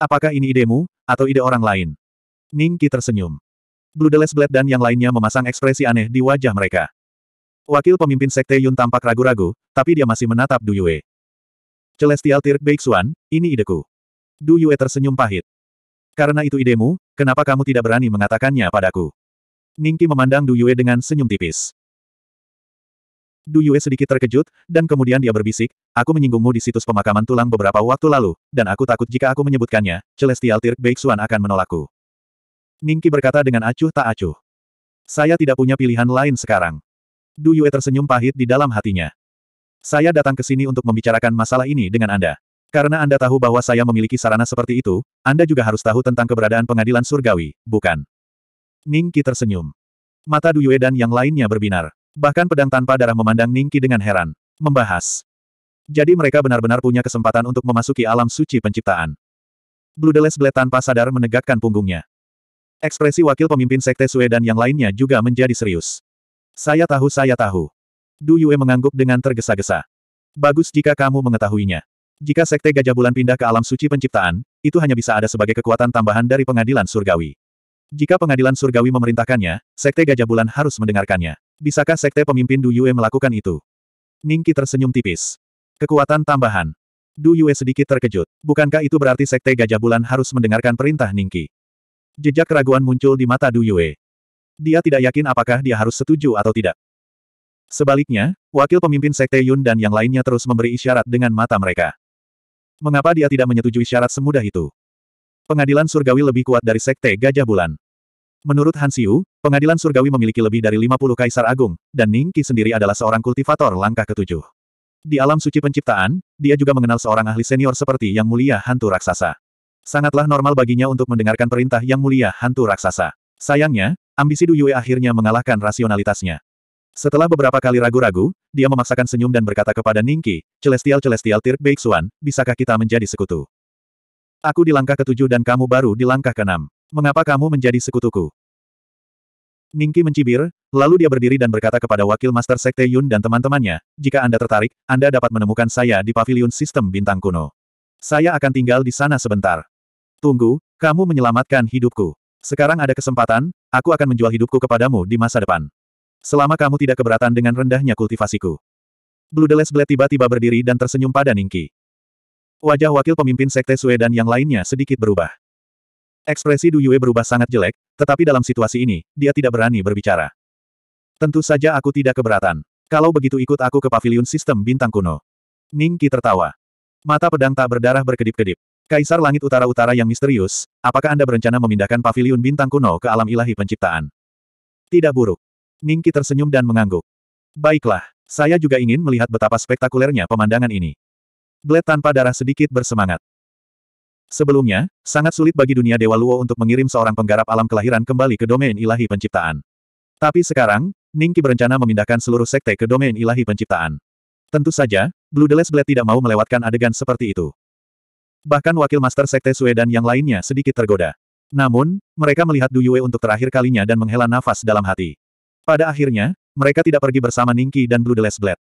Apakah ini idemu, atau ide orang lain? Ning Qi tersenyum. Blue Blade dan yang lainnya memasang ekspresi aneh di wajah mereka. Wakil pemimpin Sekte Yun tampak ragu-ragu, tapi dia masih menatap Du Yue. Celestial Tirk Beixuan, ini ideku. Du Yue tersenyum pahit. Karena itu idemu, kenapa kamu tidak berani mengatakannya padaku? Ningki memandang Du Yue dengan senyum tipis. Du Yue sedikit terkejut, dan kemudian dia berbisik, aku menyinggungmu di situs pemakaman tulang beberapa waktu lalu, dan aku takut jika aku menyebutkannya, Celestial Tirk Beixuan akan menolakku. Ningki berkata dengan acuh tak acuh. Saya tidak punya pilihan lain sekarang. Du Yue tersenyum pahit di dalam hatinya. Saya datang ke sini untuk membicarakan masalah ini dengan Anda. Karena Anda tahu bahwa saya memiliki sarana seperti itu, Anda juga harus tahu tentang keberadaan pengadilan surgawi, bukan? Ningki tersenyum. Mata Du Yue dan yang lainnya berbinar. Bahkan pedang tanpa darah memandang Ningki dengan heran. Membahas. Jadi mereka benar-benar punya kesempatan untuk memasuki alam suci penciptaan. Bludeles Blade tanpa sadar menegakkan punggungnya. Ekspresi wakil pemimpin Sekte Sue dan yang lainnya juga menjadi serius. Saya tahu saya tahu. Du Yue mengangguk dengan tergesa-gesa. Bagus jika kamu mengetahuinya. Jika Sekte Gajah Bulan pindah ke alam suci penciptaan, itu hanya bisa ada sebagai kekuatan tambahan dari pengadilan surgawi. Jika pengadilan surgawi memerintahkannya, Sekte Gajah Bulan harus mendengarkannya. Bisakah Sekte pemimpin Du Yue melakukan itu? Ningki tersenyum tipis. Kekuatan tambahan. Du Yue sedikit terkejut. Bukankah itu berarti Sekte Gajah Bulan harus mendengarkan perintah Ningki? Jejak keraguan muncul di mata Du Yue. Dia tidak yakin apakah dia harus setuju atau tidak. Sebaliknya, wakil pemimpin Sekte Yun dan yang lainnya terus memberi isyarat dengan mata mereka. Mengapa dia tidak menyetujui syarat semudah itu? pengadilan surgawi lebih kuat dari sekte Gajah Bulan. Menurut Han Xiu, pengadilan surgawi memiliki lebih dari 50 kaisar agung, dan Ning Qi sendiri adalah seorang kultivator langkah ketujuh. Di alam suci penciptaan, dia juga mengenal seorang ahli senior seperti Yang Mulia Hantu Raksasa. Sangatlah normal baginya untuk mendengarkan perintah Yang Mulia Hantu Raksasa. Sayangnya, ambisi Du Yue akhirnya mengalahkan rasionalitasnya. Setelah beberapa kali ragu-ragu, dia memaksakan senyum dan berkata kepada Ningki, Celestial Celestial Tirk bisakah kita menjadi sekutu? Aku di langkah ketujuh dan kamu baru di langkah keenam. Mengapa kamu menjadi sekutuku? Ningki mencibir, lalu dia berdiri dan berkata kepada Wakil Master Sekte Yun dan teman-temannya, jika Anda tertarik, Anda dapat menemukan saya di paviliun sistem bintang kuno. Saya akan tinggal di sana sebentar. Tunggu, kamu menyelamatkan hidupku. Sekarang ada kesempatan, aku akan menjual hidupku kepadamu di masa depan. Selama kamu tidak keberatan dengan rendahnya kultivasiku. Blue Deles Blade tiba-tiba berdiri dan tersenyum pada Ningki. Wajah wakil pemimpin Sekte Sue dan yang lainnya sedikit berubah. Ekspresi Du Yue berubah sangat jelek, tetapi dalam situasi ini, dia tidak berani berbicara. Tentu saja aku tidak keberatan. Kalau begitu ikut aku ke paviliun sistem bintang kuno. Ning Qi tertawa. Mata pedang tak berdarah berkedip-kedip. Kaisar Langit Utara-Utara yang misterius, apakah Anda berencana memindahkan paviliun bintang kuno ke alam ilahi penciptaan? Tidak buruk. Ning Qi tersenyum dan mengangguk. Baiklah, saya juga ingin melihat betapa spektakulernya pemandangan ini. Blade tanpa darah sedikit bersemangat. Sebelumnya, sangat sulit bagi dunia Dewa Luo untuk mengirim seorang penggarap alam kelahiran kembali ke domain ilahi penciptaan. Tapi sekarang, Ningki berencana memindahkan seluruh sekte ke domain ilahi penciptaan. Tentu saja, Blue Deles Blade tidak mau melewatkan adegan seperti itu. Bahkan wakil master sekte Sue dan yang lainnya sedikit tergoda. Namun, mereka melihat Du Yue untuk terakhir kalinya dan menghela nafas dalam hati. Pada akhirnya, mereka tidak pergi bersama Ningki dan Blue Deles Blade.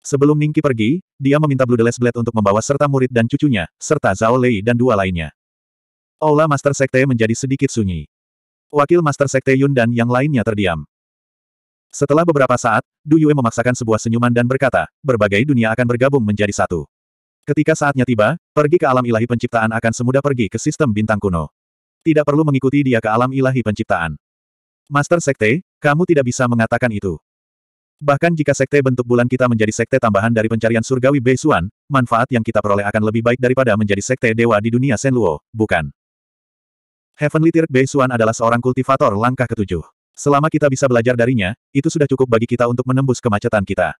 Sebelum Ningki pergi, dia meminta Blue Deles Blade untuk membawa serta murid dan cucunya, serta Zhao Lei dan dua lainnya. Aula Master Sekte menjadi sedikit sunyi. Wakil Master Sekte Yun dan yang lainnya terdiam. Setelah beberapa saat, Du Yue memaksakan sebuah senyuman dan berkata, berbagai dunia akan bergabung menjadi satu. Ketika saatnya tiba, pergi ke alam ilahi penciptaan akan semudah pergi ke sistem bintang kuno. Tidak perlu mengikuti dia ke alam ilahi penciptaan. Master Sekte, kamu tidak bisa mengatakan itu. Bahkan jika sekte bentuk bulan kita menjadi sekte tambahan dari pencarian surgawi Beisuan, manfaat yang kita peroleh akan lebih baik daripada menjadi sekte dewa di dunia Senluo, bukan? Heavenly Tirk Beisuan adalah seorang kultivator langkah ketujuh. Selama kita bisa belajar darinya, itu sudah cukup bagi kita untuk menembus kemacetan kita.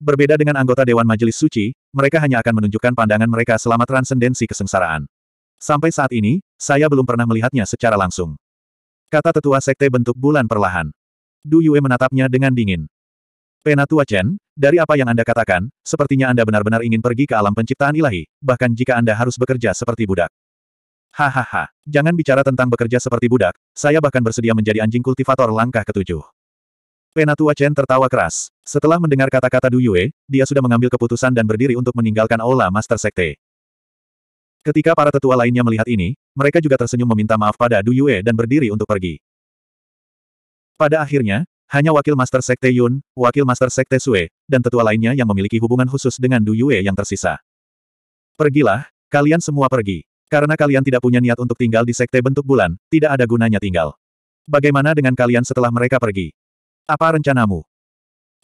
Berbeda dengan anggota Dewan Majelis Suci, mereka hanya akan menunjukkan pandangan mereka selama transendensi kesengsaraan. Sampai saat ini, saya belum pernah melihatnya secara langsung. Kata tetua sekte bentuk bulan perlahan. Du Yue menatapnya dengan dingin. Penatua Chen, dari apa yang Anda katakan, sepertinya Anda benar-benar ingin pergi ke alam penciptaan ilahi, bahkan jika Anda harus bekerja seperti budak. Hahaha, jangan bicara tentang bekerja seperti budak, saya bahkan bersedia menjadi anjing kultivator langkah ketujuh. Penatua Chen tertawa keras. Setelah mendengar kata-kata Du Yue, dia sudah mengambil keputusan dan berdiri untuk meninggalkan Aula Master Sekte. Ketika para tetua lainnya melihat ini, mereka juga tersenyum meminta maaf pada Du Yue dan berdiri untuk pergi. Pada akhirnya, hanya Wakil Master Sekte Yun, Wakil Master Sekte Sue, dan tetua lainnya yang memiliki hubungan khusus dengan Du Yue yang tersisa. Pergilah, kalian semua pergi. Karena kalian tidak punya niat untuk tinggal di Sekte Bentuk Bulan, tidak ada gunanya tinggal. Bagaimana dengan kalian setelah mereka pergi? Apa rencanamu?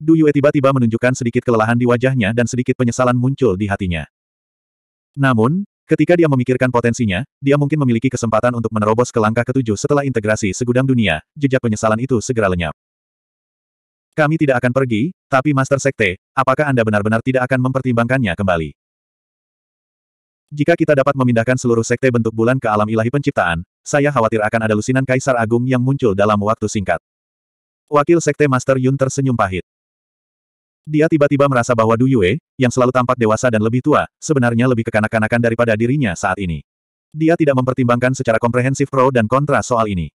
Du Yue tiba-tiba menunjukkan sedikit kelelahan di wajahnya dan sedikit penyesalan muncul di hatinya. Namun, ketika dia memikirkan potensinya, dia mungkin memiliki kesempatan untuk menerobos ke langkah ketujuh setelah integrasi segudang dunia, jejak penyesalan itu segera lenyap. Kami tidak akan pergi, tapi Master Sekte, apakah Anda benar-benar tidak akan mempertimbangkannya kembali? Jika kita dapat memindahkan seluruh sekte bentuk bulan ke alam ilahi penciptaan, saya khawatir akan ada lusinan Kaisar Agung yang muncul dalam waktu singkat. Wakil Sekte Master Yun tersenyum pahit. Dia tiba-tiba merasa bahwa Du Yue, yang selalu tampak dewasa dan lebih tua, sebenarnya lebih kekanak-kanakan daripada dirinya saat ini. Dia tidak mempertimbangkan secara komprehensif pro dan kontra soal ini.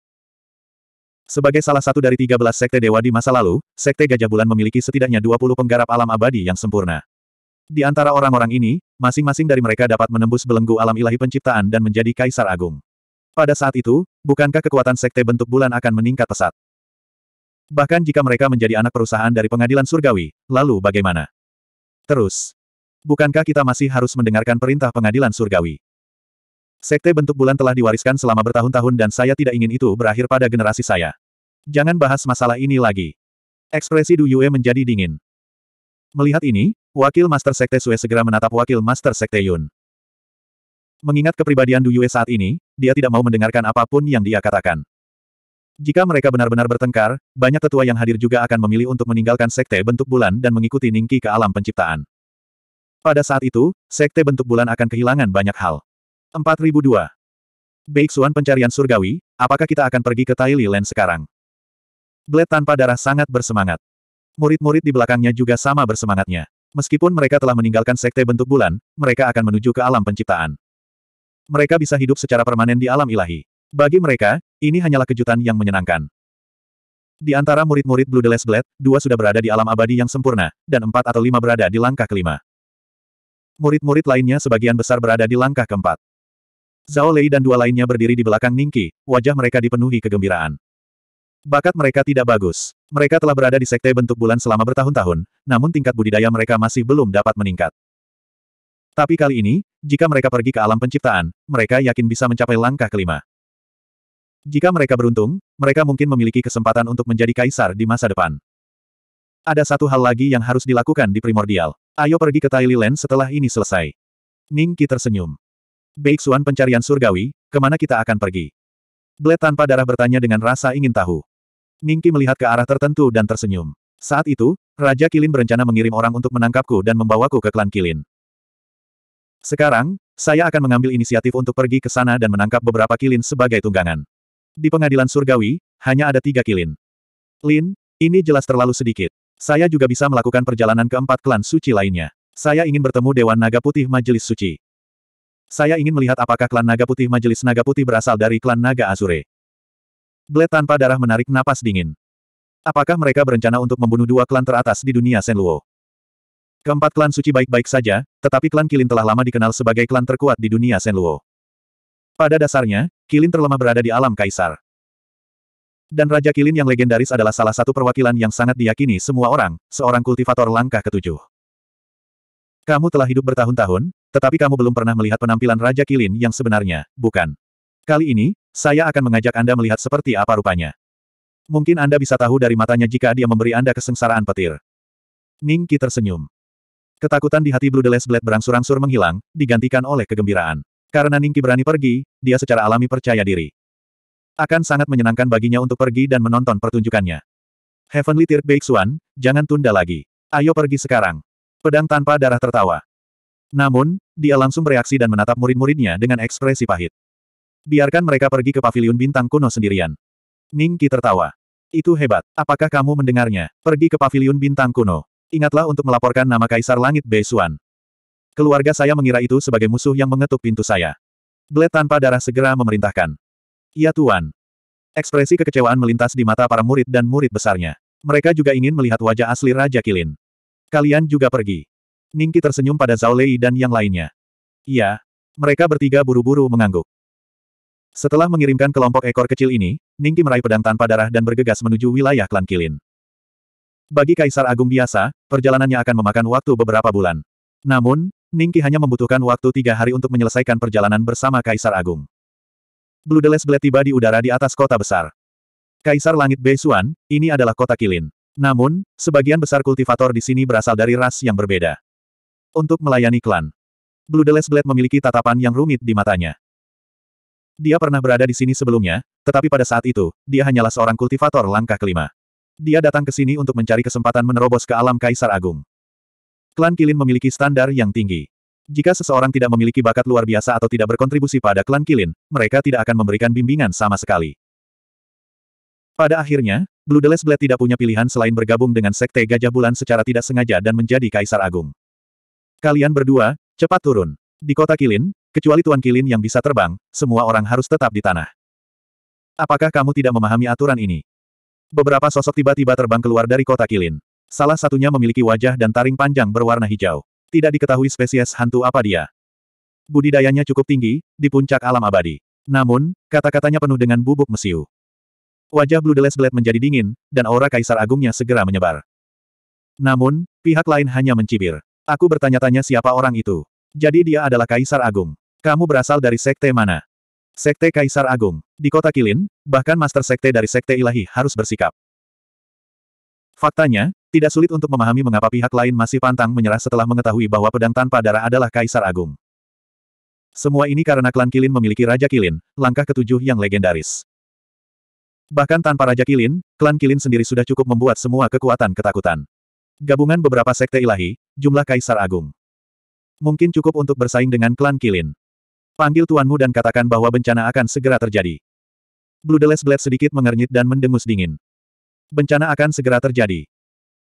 Sebagai salah satu dari 13 sekte dewa di masa lalu, sekte Gajah Bulan memiliki setidaknya 20 penggarap alam abadi yang sempurna. Di antara orang-orang ini, masing-masing dari mereka dapat menembus belenggu alam ilahi penciptaan dan menjadi kaisar agung. Pada saat itu, bukankah kekuatan sekte bentuk bulan akan meningkat pesat? Bahkan jika mereka menjadi anak perusahaan dari pengadilan surgawi, lalu bagaimana? Terus, bukankah kita masih harus mendengarkan perintah pengadilan surgawi? Sekte bentuk bulan telah diwariskan selama bertahun-tahun dan saya tidak ingin itu berakhir pada generasi saya. Jangan bahas masalah ini lagi. Ekspresi Du Yue menjadi dingin. Melihat ini, Wakil Master Sekte Sue segera menatap Wakil Master Sekte Yun. Mengingat kepribadian Du Yue saat ini, dia tidak mau mendengarkan apapun yang dia katakan. Jika mereka benar-benar bertengkar, banyak tetua yang hadir juga akan memilih untuk meninggalkan sekte bentuk bulan dan mengikuti Ningki ke alam penciptaan. Pada saat itu, sekte bentuk bulan akan kehilangan banyak hal. 4002. Xuan pencarian surgawi, apakah kita akan pergi ke Taili Land sekarang? Blade tanpa darah sangat bersemangat. Murid-murid di belakangnya juga sama bersemangatnya. Meskipun mereka telah meninggalkan sekte bentuk bulan, mereka akan menuju ke alam penciptaan. Mereka bisa hidup secara permanen di alam ilahi. Bagi mereka, ini hanyalah kejutan yang menyenangkan. Di antara murid-murid Blue Deles Blade, dua sudah berada di alam abadi yang sempurna, dan empat atau lima berada di langkah kelima. Murid-murid lainnya sebagian besar berada di langkah keempat. Zhao Lei dan dua lainnya berdiri di belakang Ningki, wajah mereka dipenuhi kegembiraan. Bakat mereka tidak bagus. Mereka telah berada di sekte bentuk bulan selama bertahun-tahun, namun tingkat budidaya mereka masih belum dapat meningkat. Tapi kali ini, jika mereka pergi ke alam penciptaan, mereka yakin bisa mencapai langkah kelima. Jika mereka beruntung, mereka mungkin memiliki kesempatan untuk menjadi kaisar di masa depan. Ada satu hal lagi yang harus dilakukan di primordial. Ayo pergi ke Thailand setelah ini selesai. Ningki tersenyum. Beixuan pencarian surgawi, kemana kita akan pergi? Blade tanpa darah bertanya dengan rasa ingin tahu. Ningki melihat ke arah tertentu dan tersenyum. Saat itu, Raja Kilin berencana mengirim orang untuk menangkapku dan membawaku ke klan Kilin. Sekarang, saya akan mengambil inisiatif untuk pergi ke sana dan menangkap beberapa Kilin sebagai tunggangan. Di pengadilan surgawi, hanya ada tiga Kilin. Lin, ini jelas terlalu sedikit. Saya juga bisa melakukan perjalanan ke empat klan suci lainnya. Saya ingin bertemu Dewan Naga Putih Majelis Suci. Saya ingin melihat apakah klan naga putih majelis naga putih berasal dari klan naga Azure. Blade tanpa darah menarik napas dingin. Apakah mereka berencana untuk membunuh dua klan teratas di dunia Senluo? Keempat klan suci baik-baik saja, tetapi klan Kilin telah lama dikenal sebagai klan terkuat di dunia Senluo. Pada dasarnya, Kilin terlemah berada di alam kaisar. Dan Raja Kilin yang legendaris adalah salah satu perwakilan yang sangat diyakini semua orang, seorang kultivator langkah ketujuh. Kamu telah hidup bertahun-tahun, tetapi kamu belum pernah melihat penampilan Raja Kilin yang sebenarnya, bukan? Kali ini, saya akan mengajak Anda melihat seperti apa rupanya. Mungkin Anda bisa tahu dari matanya jika dia memberi Anda kesengsaraan petir. Ning Ningki tersenyum. Ketakutan di hati Blue Deles Blade berangsur-angsur menghilang, digantikan oleh kegembiraan. Karena Ningki berani pergi, dia secara alami percaya diri. Akan sangat menyenangkan baginya untuk pergi dan menonton pertunjukannya. Heavenly Tear Beixuan, jangan tunda lagi. Ayo pergi sekarang. Pedang tanpa darah tertawa. Namun, dia langsung bereaksi dan menatap murid-muridnya dengan ekspresi pahit. Biarkan mereka pergi ke paviliun bintang kuno sendirian. Ningki tertawa. Itu hebat. Apakah kamu mendengarnya? Pergi ke paviliun bintang kuno. Ingatlah untuk melaporkan nama Kaisar Langit Beisuan. Keluarga saya mengira itu sebagai musuh yang mengetuk pintu saya. Blade tanpa darah segera memerintahkan. Ya Tuan. Ekspresi kekecewaan melintas di mata para murid dan murid besarnya. Mereka juga ingin melihat wajah asli Raja Kilin. Kalian juga pergi. Ningki tersenyum pada Zhao Lei dan yang lainnya. Iya. Mereka bertiga buru-buru mengangguk. Setelah mengirimkan kelompok ekor kecil ini, Ningki meraih pedang tanpa darah dan bergegas menuju wilayah klan Kilin. Bagi Kaisar Agung biasa, perjalanannya akan memakan waktu beberapa bulan. Namun, Ningki hanya membutuhkan waktu tiga hari untuk menyelesaikan perjalanan bersama Kaisar Agung. Blue Deles Blade tiba di udara di atas kota besar. Kaisar Langit Beisuan, ini adalah kota Kilin. Namun, sebagian besar kultivator di sini berasal dari ras yang berbeda untuk melayani klan. Blue Deles Blade memiliki tatapan yang rumit di matanya. Dia pernah berada di sini sebelumnya, tetapi pada saat itu, dia hanyalah seorang kultivator langkah kelima. Dia datang ke sini untuk mencari kesempatan menerobos ke alam Kaisar Agung. Klan Kilin memiliki standar yang tinggi. Jika seseorang tidak memiliki bakat luar biasa atau tidak berkontribusi pada klan Kilin, mereka tidak akan memberikan bimbingan sama sekali. Pada akhirnya, Blue Deles Blade tidak punya pilihan selain bergabung dengan Sekte Gajah Bulan secara tidak sengaja dan menjadi Kaisar Agung. Kalian berdua, cepat turun. Di kota Kilin, kecuali Tuan Kilin yang bisa terbang, semua orang harus tetap di tanah. Apakah kamu tidak memahami aturan ini? Beberapa sosok tiba-tiba terbang keluar dari kota Kilin. Salah satunya memiliki wajah dan taring panjang berwarna hijau. Tidak diketahui spesies hantu apa dia. Budidayanya cukup tinggi, di puncak alam abadi. Namun, kata-katanya penuh dengan bubuk mesiu. Wajah Blue Blade menjadi dingin, dan aura Kaisar Agungnya segera menyebar. Namun, pihak lain hanya mencibir. Aku bertanya-tanya siapa orang itu. Jadi dia adalah Kaisar Agung. Kamu berasal dari sekte mana? Sekte Kaisar Agung. Di kota Kilin, bahkan master sekte dari sekte ilahi harus bersikap. Faktanya, tidak sulit untuk memahami mengapa pihak lain masih pantang menyerah setelah mengetahui bahwa pedang tanpa darah adalah Kaisar Agung. Semua ini karena klan Kilin memiliki Raja Kilin, langkah ketujuh yang legendaris. Bahkan tanpa Raja Kilin, klan Kilin sendiri sudah cukup membuat semua kekuatan ketakutan. Gabungan beberapa sekte ilahi, jumlah kaisar agung. Mungkin cukup untuk bersaing dengan klan Kilin. Panggil tuanmu dan katakan bahwa bencana akan segera terjadi. Bludeless Blade sedikit mengernyit dan mendengus dingin. Bencana akan segera terjadi.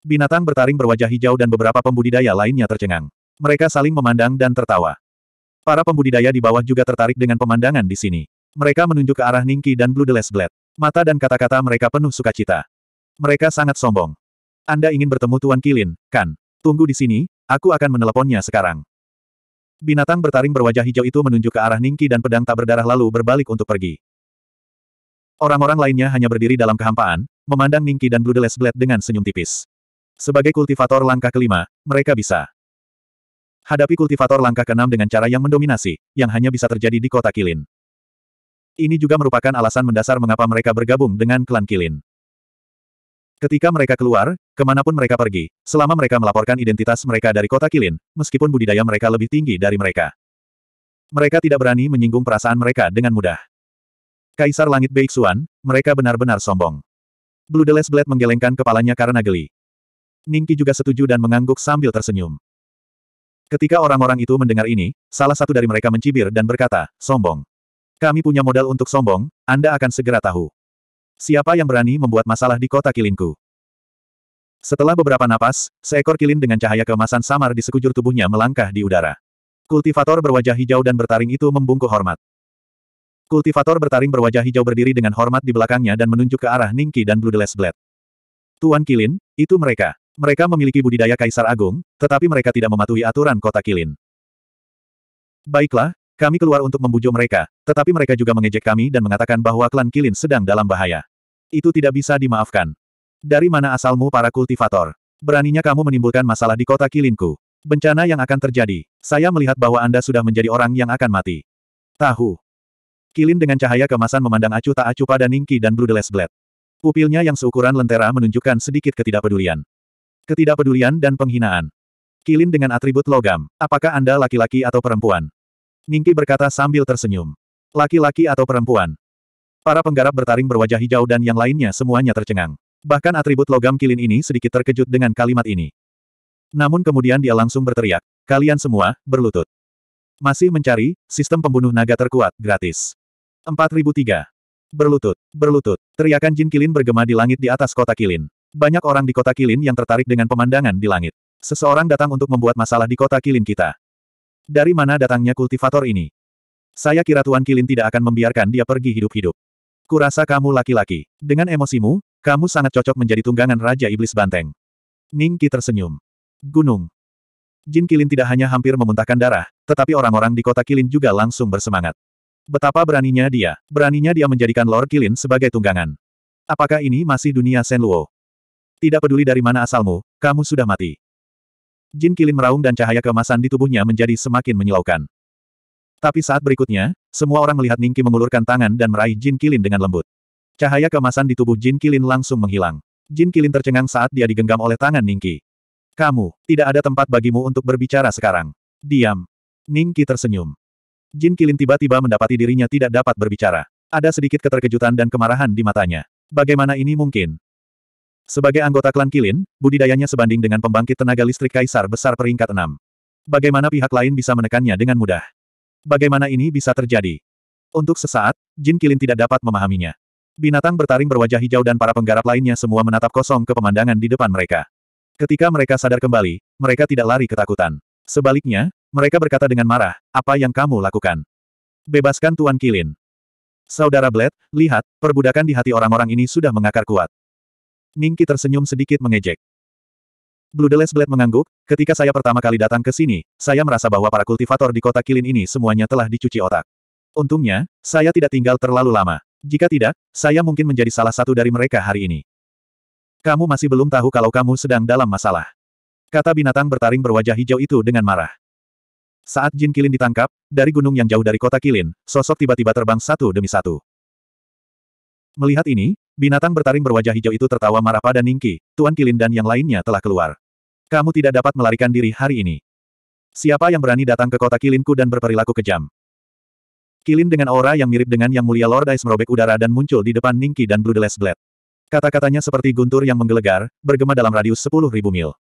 Binatang bertaring berwajah hijau dan beberapa pembudidaya lainnya tercengang. Mereka saling memandang dan tertawa. Para pembudidaya di bawah juga tertarik dengan pemandangan di sini. Mereka menunjuk ke arah Ningki dan Bludeless Blade. Mata dan kata-kata mereka penuh sukacita. Mereka sangat sombong. Anda ingin bertemu Tuan Kilin, kan? Tunggu di sini, aku akan meneleponnya sekarang. Binatang bertaring berwajah hijau itu menunjuk ke arah Ningki dan pedang tak berdarah lalu berbalik untuk pergi. Orang-orang lainnya hanya berdiri dalam kehampaan, memandang Ningki dan Bloodless Blade dengan senyum tipis. Sebagai kultivator langkah kelima, mereka bisa hadapi kultivator langkah keenam dengan cara yang mendominasi, yang hanya bisa terjadi di kota Kilin. Ini juga merupakan alasan mendasar mengapa mereka bergabung dengan klan Kilin. Ketika mereka keluar, kemanapun mereka pergi, selama mereka melaporkan identitas mereka dari kota Kilin, meskipun budidaya mereka lebih tinggi dari mereka. Mereka tidak berani menyinggung perasaan mereka dengan mudah. Kaisar Langit Beixuan, mereka benar-benar sombong. Blue Deles Blade menggelengkan kepalanya karena geli. Ningki juga setuju dan mengangguk sambil tersenyum. Ketika orang-orang itu mendengar ini, salah satu dari mereka mencibir dan berkata, sombong. Kami punya modal untuk sombong, Anda akan segera tahu. Siapa yang berani membuat masalah di kota kilinku? Setelah beberapa napas, seekor kilin dengan cahaya keemasan samar di sekujur tubuhnya melangkah di udara. Kultivator berwajah hijau dan bertaring itu membungkuk hormat. Kultivator bertaring berwajah hijau berdiri dengan hormat di belakangnya dan menunjuk ke arah Ningki dan Bloodless Blade. Tuan Kilin, itu mereka. Mereka memiliki budidaya Kaisar Agung, tetapi mereka tidak mematuhi aturan kota Kilin. Baiklah, kami keluar untuk membujuk mereka, tetapi mereka juga mengejek kami dan mengatakan bahwa klan Kilin sedang dalam bahaya. Itu tidak bisa dimaafkan. Dari mana asalmu para kultivator? Beraninya kamu menimbulkan masalah di kota Kilinku. Bencana yang akan terjadi. Saya melihat bahwa Anda sudah menjadi orang yang akan mati. Tahu. Kilin dengan cahaya kemasan memandang acu tak acu pada Ningki dan Brudeles Blade. Pupilnya yang seukuran lentera menunjukkan sedikit ketidakpedulian. Ketidakpedulian dan penghinaan. Kilin dengan atribut logam. Apakah Anda laki-laki atau perempuan? Ningki berkata sambil tersenyum. Laki-laki atau perempuan? Para penggarap bertaring berwajah hijau dan yang lainnya semuanya tercengang. Bahkan atribut logam kilin ini sedikit terkejut dengan kalimat ini. Namun kemudian dia langsung berteriak, kalian semua, berlutut. Masih mencari, sistem pembunuh naga terkuat, gratis. 4003. Berlutut, berlutut, teriakan jin kilin bergema di langit di atas kota kilin. Banyak orang di kota kilin yang tertarik dengan pemandangan di langit. Seseorang datang untuk membuat masalah di kota kilin kita. Dari mana datangnya kultivator ini? Saya kira Tuan Kilin tidak akan membiarkan dia pergi hidup-hidup. Kurasa kamu laki-laki. Dengan emosimu, kamu sangat cocok menjadi tunggangan Raja Iblis Banteng. Ning tersenyum. Gunung. Jin Kilin tidak hanya hampir memuntahkan darah, tetapi orang-orang di kota Kilin juga langsung bersemangat. Betapa beraninya dia. Beraninya dia menjadikan Lord Kilin sebagai tunggangan. Apakah ini masih dunia Sen Luo? Tidak peduli dari mana asalmu, kamu sudah mati. Jin Kilin meraung dan cahaya kemasan di tubuhnya menjadi semakin menyilaukan. Tapi saat berikutnya, semua orang melihat Ningki mengulurkan tangan dan meraih Jin Kilin dengan lembut. Cahaya kemasan di tubuh Jin Kilin langsung menghilang. Jin Kilin tercengang saat dia digenggam oleh tangan Ningki. Kamu, tidak ada tempat bagimu untuk berbicara sekarang. Diam. Ningki tersenyum. Jin Kilin tiba-tiba mendapati dirinya tidak dapat berbicara. Ada sedikit keterkejutan dan kemarahan di matanya. Bagaimana ini mungkin? Sebagai anggota klan Kilin, budidayanya sebanding dengan pembangkit tenaga listrik kaisar besar peringkat 6. Bagaimana pihak lain bisa menekannya dengan mudah? Bagaimana ini bisa terjadi? Untuk sesaat, Jin Kilin tidak dapat memahaminya. Binatang bertaring berwajah hijau dan para penggarap lainnya semua menatap kosong ke pemandangan di depan mereka. Ketika mereka sadar kembali, mereka tidak lari ketakutan. Sebaliknya, mereka berkata dengan marah, apa yang kamu lakukan? Bebaskan Tuan Kilin. Saudara Bled, lihat, perbudakan di hati orang-orang ini sudah mengakar kuat. Ningki tersenyum sedikit mengejek. Bloodless Blade mengangguk, ketika saya pertama kali datang ke sini, saya merasa bahwa para kultivator di kota Kilin ini semuanya telah dicuci otak. Untungnya, saya tidak tinggal terlalu lama. Jika tidak, saya mungkin menjadi salah satu dari mereka hari ini. Kamu masih belum tahu kalau kamu sedang dalam masalah. Kata binatang bertaring berwajah hijau itu dengan marah. Saat Jin Kilin ditangkap, dari gunung yang jauh dari kota Kilin, sosok tiba-tiba terbang satu demi satu. Melihat ini, binatang bertaring berwajah hijau itu tertawa marah pada Ningki, Tuan Kilin dan yang lainnya telah keluar. Kamu tidak dapat melarikan diri hari ini. Siapa yang berani datang ke kota kilinku dan berperilaku kejam? Kilin dengan aura yang mirip dengan yang mulia Lord Ice merobek udara dan muncul di depan Ningki dan Blue Blade. Kata-katanya seperti guntur yang menggelegar, bergema dalam radius sepuluh ribu mil.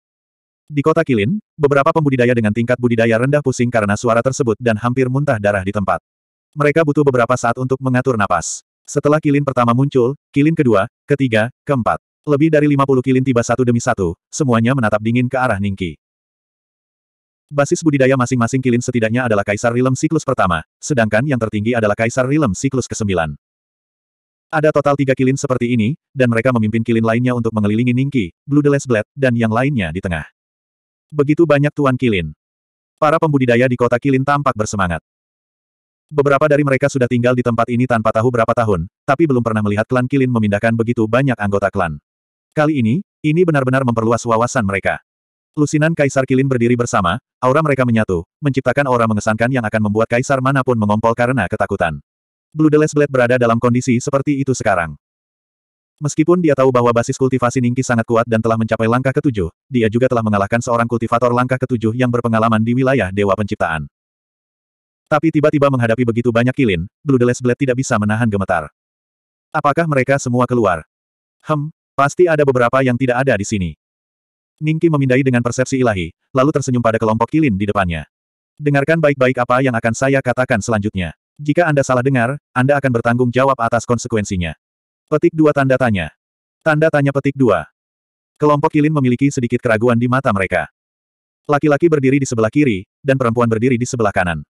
Di kota Kilin, beberapa pembudidaya dengan tingkat budidaya rendah pusing karena suara tersebut dan hampir muntah darah di tempat. Mereka butuh beberapa saat untuk mengatur napas. Setelah kilin pertama muncul, kilin kedua, ketiga, keempat. Lebih dari 50 kilin tiba satu demi satu, semuanya menatap dingin ke arah Ningki. Basis budidaya masing-masing kilin setidaknya adalah kaisar rilem siklus pertama, sedangkan yang tertinggi adalah kaisar rilem siklus ke-9. Ada total tiga kilin seperti ini, dan mereka memimpin kilin lainnya untuk mengelilingi Ningki, Blue Deles Blade, dan yang lainnya di tengah. Begitu banyak tuan kilin. Para pembudidaya di kota kilin tampak bersemangat. Beberapa dari mereka sudah tinggal di tempat ini tanpa tahu berapa tahun, tapi belum pernah melihat klan Kilin memindahkan begitu banyak anggota klan. Kali ini, ini benar-benar memperluas wawasan mereka. Lusinan Kaisar Kilin berdiri bersama, aura mereka menyatu, menciptakan aura mengesankan yang akan membuat kaisar manapun mengompol karena ketakutan. Blue Deles Blade berada dalam kondisi seperti itu sekarang. Meskipun dia tahu bahwa basis kultivasi Ningki sangat kuat dan telah mencapai langkah ketujuh, dia juga telah mengalahkan seorang kultivator langkah ketujuh yang berpengalaman di wilayah Dewa Penciptaan. Tapi tiba-tiba menghadapi begitu banyak kilin, Blue Deles Blade tidak bisa menahan gemetar. Apakah mereka semua keluar? Hem, Pasti ada beberapa yang tidak ada di sini. Ningki memindai dengan persepsi ilahi, lalu tersenyum pada kelompok kilin di depannya. Dengarkan baik-baik apa yang akan saya katakan selanjutnya. Jika Anda salah dengar, Anda akan bertanggung jawab atas konsekuensinya. Petik dua tanda tanya. Tanda tanya petik dua. Kelompok kilin memiliki sedikit keraguan di mata mereka. Laki-laki berdiri di sebelah kiri, dan perempuan berdiri di sebelah kanan.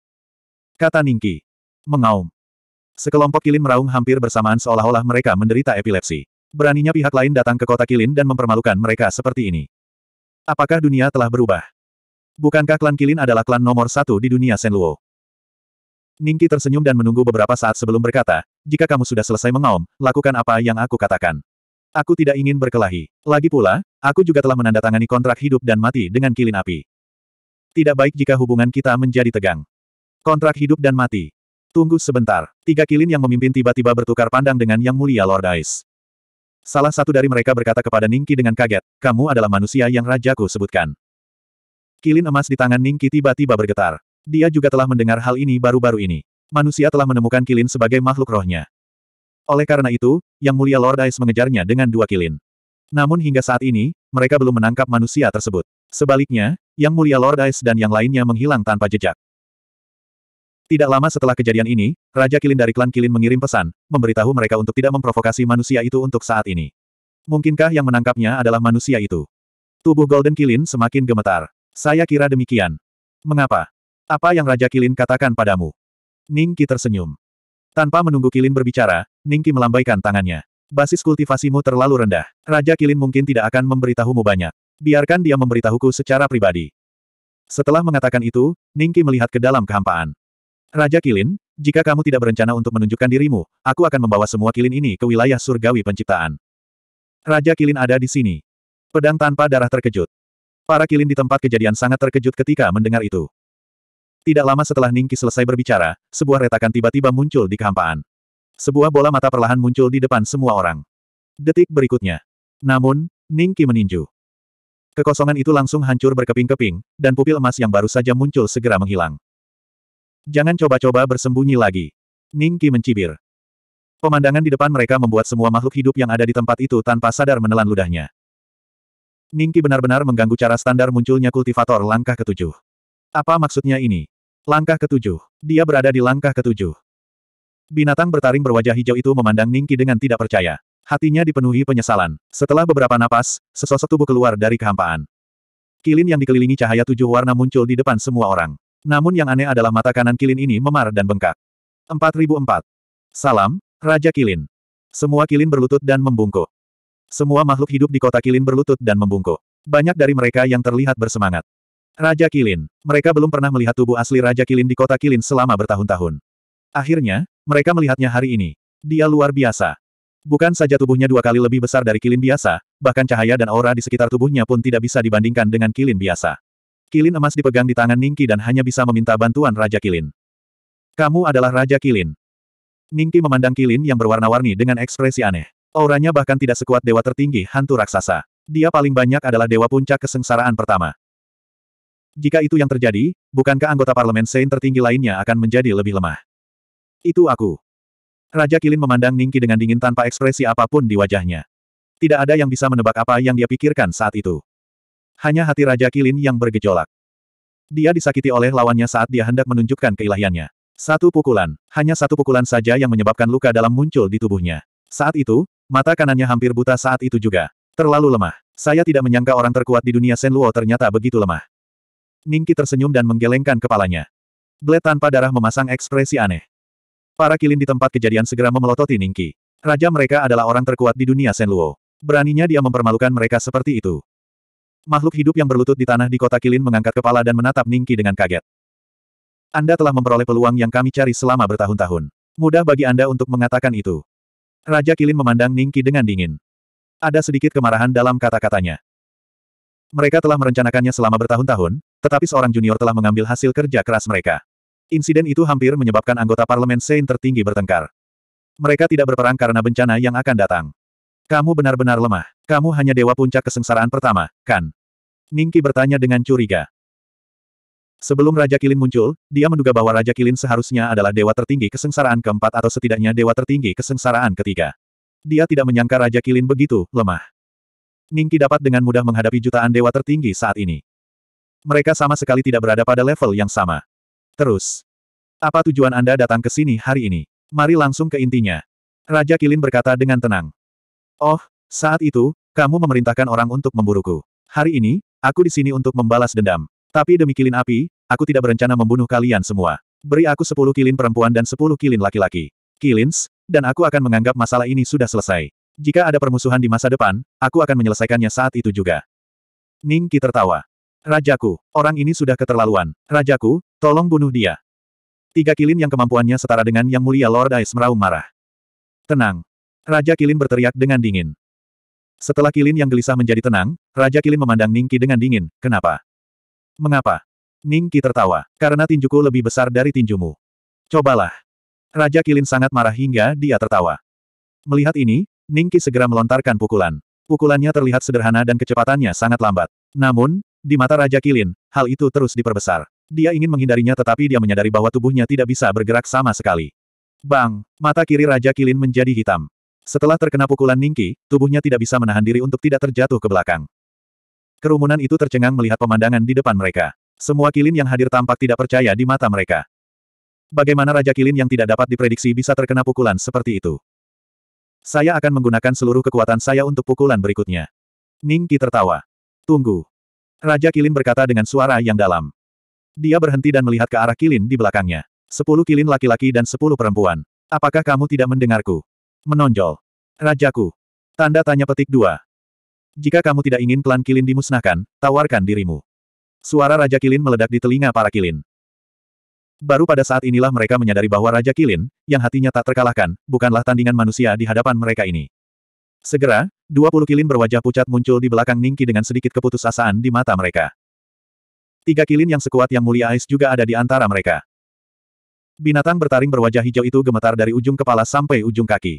Kata Ningki. Mengaum. Sekelompok kilin meraung hampir bersamaan seolah-olah mereka menderita epilepsi. Beraninya pihak lain datang ke kota Kilin dan mempermalukan mereka seperti ini. Apakah dunia telah berubah? Bukankah klan Kilin adalah klan nomor satu di dunia Senluo? Ningki tersenyum dan menunggu beberapa saat sebelum berkata, jika kamu sudah selesai mengaum, lakukan apa yang aku katakan. Aku tidak ingin berkelahi. Lagi pula, aku juga telah menandatangani kontrak hidup dan mati dengan Kilin Api. Tidak baik jika hubungan kita menjadi tegang. Kontrak hidup dan mati. Tunggu sebentar. Tiga Kilin yang memimpin tiba-tiba bertukar pandang dengan Yang Mulia Lord Ice. Salah satu dari mereka berkata kepada Ningki dengan kaget, kamu adalah manusia yang rajaku sebutkan. Kilin emas di tangan Ningki tiba-tiba bergetar. Dia juga telah mendengar hal ini baru-baru ini. Manusia telah menemukan kilin sebagai makhluk rohnya. Oleh karena itu, Yang Mulia Lord Ice mengejarnya dengan dua kilin. Namun hingga saat ini, mereka belum menangkap manusia tersebut. Sebaliknya, Yang Mulia Lord Ice dan yang lainnya menghilang tanpa jejak. Tidak lama setelah kejadian ini, Raja Kilin dari klan Kilin mengirim pesan, memberitahu mereka untuk tidak memprovokasi manusia itu untuk saat ini. Mungkinkah yang menangkapnya adalah manusia itu? Tubuh Golden Kilin semakin gemetar. Saya kira demikian. Mengapa? Apa yang Raja Kilin katakan padamu? Ningki tersenyum. Tanpa menunggu Kilin berbicara, Ningki melambaikan tangannya. Basis kultivasimu terlalu rendah. Raja Kilin mungkin tidak akan memberitahumu banyak. Biarkan dia memberitahuku secara pribadi. Setelah mengatakan itu, Ningki melihat ke dalam kehampaan. Raja Kilin, jika kamu tidak berencana untuk menunjukkan dirimu, aku akan membawa semua kilin ini ke wilayah surgawi penciptaan. Raja Kilin ada di sini. Pedang tanpa darah terkejut. Para kilin di tempat kejadian sangat terkejut ketika mendengar itu. Tidak lama setelah Ningki selesai berbicara, sebuah retakan tiba-tiba muncul di kehampaan. Sebuah bola mata perlahan muncul di depan semua orang. Detik berikutnya. Namun, Ningki meninju. Kekosongan itu langsung hancur berkeping-keping, dan pupil emas yang baru saja muncul segera menghilang. Jangan coba-coba bersembunyi lagi. Ning Qi mencibir. Pemandangan di depan mereka membuat semua makhluk hidup yang ada di tempat itu tanpa sadar menelan ludahnya. Ningki benar-benar mengganggu cara standar munculnya kultivator langkah ketujuh. Apa maksudnya ini? Langkah ketujuh. Dia berada di langkah ketujuh. Binatang bertaring berwajah hijau itu memandang Ningki dengan tidak percaya. Hatinya dipenuhi penyesalan. Setelah beberapa napas, sesosok tubuh keluar dari kehampaan. Kilin yang dikelilingi cahaya tujuh warna muncul di depan semua orang. Namun yang aneh adalah mata kanan Kilin ini memar dan bengkak. 4004. Salam, Raja Kilin. Semua Kilin berlutut dan membungkuk. Semua makhluk hidup di kota Kilin berlutut dan membungkuk. Banyak dari mereka yang terlihat bersemangat. Raja Kilin. Mereka belum pernah melihat tubuh asli Raja Kilin di kota Kilin selama bertahun-tahun. Akhirnya, mereka melihatnya hari ini. Dia luar biasa. Bukan saja tubuhnya dua kali lebih besar dari kilin biasa, bahkan cahaya dan aura di sekitar tubuhnya pun tidak bisa dibandingkan dengan kilin biasa. Kilin emas dipegang di tangan Ningki dan hanya bisa meminta bantuan Raja Kilin. Kamu adalah Raja Kilin. Ningki memandang Kilin yang berwarna-warni dengan ekspresi aneh. Auranya bahkan tidak sekuat dewa tertinggi hantu raksasa. Dia paling banyak adalah dewa puncak kesengsaraan pertama. Jika itu yang terjadi, bukankah anggota parlemen Sein tertinggi lainnya akan menjadi lebih lemah? Itu aku. Raja Kilin memandang Ningki dengan dingin tanpa ekspresi apapun di wajahnya. Tidak ada yang bisa menebak apa yang dia pikirkan saat itu. Hanya hati Raja Kilin yang bergejolak. Dia disakiti oleh lawannya saat dia hendak menunjukkan keilahiannya. Satu pukulan, hanya satu pukulan saja yang menyebabkan luka dalam muncul di tubuhnya. Saat itu, mata kanannya hampir buta saat itu juga. Terlalu lemah. Saya tidak menyangka orang terkuat di dunia Sen Luo ternyata begitu lemah. Ningki tersenyum dan menggelengkan kepalanya. Blade tanpa darah memasang ekspresi aneh. Para kilin di tempat kejadian segera memelototi Ningki. Raja mereka adalah orang terkuat di dunia Sen Luo. Beraninya dia mempermalukan mereka seperti itu. Makhluk hidup yang berlutut di tanah di kota Kilin mengangkat kepala dan menatap Ningki dengan kaget. Anda telah memperoleh peluang yang kami cari selama bertahun-tahun. Mudah bagi Anda untuk mengatakan itu. Raja Kilin memandang Ningki dengan dingin. Ada sedikit kemarahan dalam kata-katanya. Mereka telah merencanakannya selama bertahun-tahun, tetapi seorang junior telah mengambil hasil kerja keras mereka. Insiden itu hampir menyebabkan anggota parlemen Sein tertinggi bertengkar. Mereka tidak berperang karena bencana yang akan datang. Kamu benar-benar lemah. Kamu hanya dewa puncak kesengsaraan pertama, kan? Ningki bertanya dengan curiga. Sebelum Raja Kilin muncul, dia menduga bahwa Raja Kilin seharusnya adalah dewa tertinggi kesengsaraan keempat atau setidaknya dewa tertinggi kesengsaraan ketiga. Dia tidak menyangka Raja Kilin begitu lemah. Ningki dapat dengan mudah menghadapi jutaan dewa tertinggi saat ini. Mereka sama sekali tidak berada pada level yang sama. Terus, apa tujuan Anda datang ke sini hari ini? Mari langsung ke intinya. Raja Kilin berkata dengan tenang. Oh, saat itu, kamu memerintahkan orang untuk memburuku. Hari ini, aku di sini untuk membalas dendam. Tapi demi kilin api, aku tidak berencana membunuh kalian semua. Beri aku sepuluh kilin perempuan dan sepuluh kilin laki-laki. Kilins, dan aku akan menganggap masalah ini sudah selesai. Jika ada permusuhan di masa depan, aku akan menyelesaikannya saat itu juga. Ning tertawa. Rajaku, orang ini sudah keterlaluan. Rajaku, tolong bunuh dia. Tiga kilin yang kemampuannya setara dengan yang mulia Lord Ice meraung marah. Tenang, Raja Kilin berteriak dengan dingin. Setelah Kilin yang gelisah menjadi tenang, Raja Kilin memandang Ningki dengan dingin, kenapa? Mengapa? Ningki tertawa, karena tinjuku lebih besar dari tinjumu. Cobalah. Raja Kilin sangat marah hingga dia tertawa. Melihat ini, Ningki segera melontarkan pukulan. Pukulannya terlihat sederhana dan kecepatannya sangat lambat. Namun, di mata Raja Kilin, hal itu terus diperbesar. Dia ingin menghindarinya tetapi dia menyadari bahwa tubuhnya tidak bisa bergerak sama sekali. Bang, mata kiri Raja Kilin menjadi hitam. Setelah terkena pukulan Ningki, tubuhnya tidak bisa menahan diri untuk tidak terjatuh ke belakang. Kerumunan itu tercengang melihat pemandangan di depan mereka. Semua kilin yang hadir tampak tidak percaya di mata mereka. Bagaimana Raja Kilin yang tidak dapat diprediksi bisa terkena pukulan seperti itu? Saya akan menggunakan seluruh kekuatan saya untuk pukulan berikutnya. Ningki tertawa. Tunggu. Raja Kilin berkata dengan suara yang dalam. Dia berhenti dan melihat ke arah Kilin di belakangnya. Sepuluh Kilin laki-laki dan sepuluh perempuan. Apakah kamu tidak mendengarku? Menonjol. Rajaku. Tanda tanya petik dua. Jika kamu tidak ingin klan Kilin dimusnahkan, tawarkan dirimu. Suara Raja Kilin meledak di telinga para Kilin. Baru pada saat inilah mereka menyadari bahwa Raja Kilin, yang hatinya tak terkalahkan, bukanlah tandingan manusia di hadapan mereka ini. Segera, dua puluh Kilin berwajah pucat muncul di belakang Ningki dengan sedikit keputusasaan di mata mereka. Tiga Kilin yang sekuat yang mulia Ais juga ada di antara mereka. Binatang bertaring berwajah hijau itu gemetar dari ujung kepala sampai ujung kaki.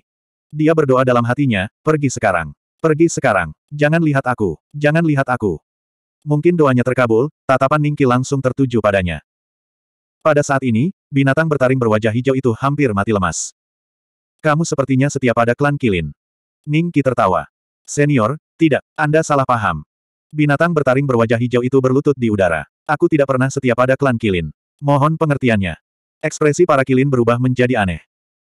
Dia berdoa dalam hatinya, pergi sekarang. Pergi sekarang. Jangan lihat aku. Jangan lihat aku. Mungkin doanya terkabul, tatapan Ningki langsung tertuju padanya. Pada saat ini, binatang bertaring berwajah hijau itu hampir mati lemas. Kamu sepertinya setia pada klan Kilin. Ningki tertawa. Senior, tidak, Anda salah paham. Binatang bertaring berwajah hijau itu berlutut di udara. Aku tidak pernah setia pada klan Kilin. Mohon pengertiannya. Ekspresi para Kilin berubah menjadi aneh.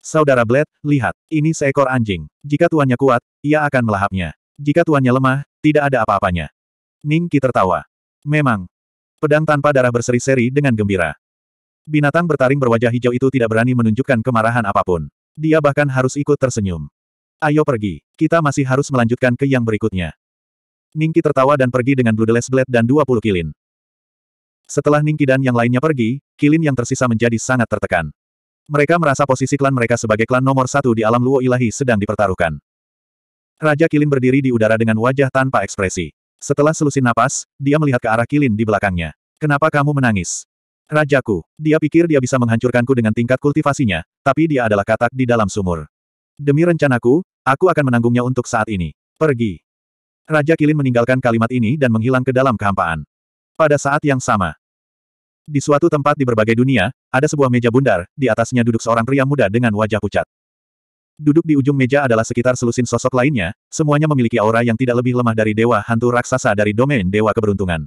Saudara Blade, lihat, ini seekor anjing. Jika tuannya kuat, ia akan melahapnya. Jika tuannya lemah, tidak ada apa-apanya. Ning Qi tertawa. Memang. Pedang tanpa darah berseri-seri dengan gembira. Binatang bertaring berwajah hijau itu tidak berani menunjukkan kemarahan apapun. Dia bahkan harus ikut tersenyum. Ayo pergi, kita masih harus melanjutkan ke yang berikutnya. Ningki tertawa dan pergi dengan Bloodless Blade dan 20 kilin. Setelah Ningki dan yang lainnya pergi, kilin yang tersisa menjadi sangat tertekan. Mereka merasa posisi klan mereka sebagai klan nomor satu di alam Luo Ilahi sedang dipertaruhkan. Raja Kilin berdiri di udara dengan wajah tanpa ekspresi. Setelah selusin napas, dia melihat ke arah Kilin di belakangnya. Kenapa kamu menangis? Rajaku, dia pikir dia bisa menghancurkanku dengan tingkat kultivasinya, tapi dia adalah katak di dalam sumur. Demi rencanaku, aku akan menanggungnya untuk saat ini. Pergi. Raja Kilin meninggalkan kalimat ini dan menghilang ke dalam kehampaan. Pada saat yang sama, di suatu tempat di berbagai dunia, ada sebuah meja bundar, di atasnya duduk seorang pria muda dengan wajah pucat. Duduk di ujung meja adalah sekitar selusin sosok lainnya, semuanya memiliki aura yang tidak lebih lemah dari dewa hantu raksasa dari domain dewa keberuntungan.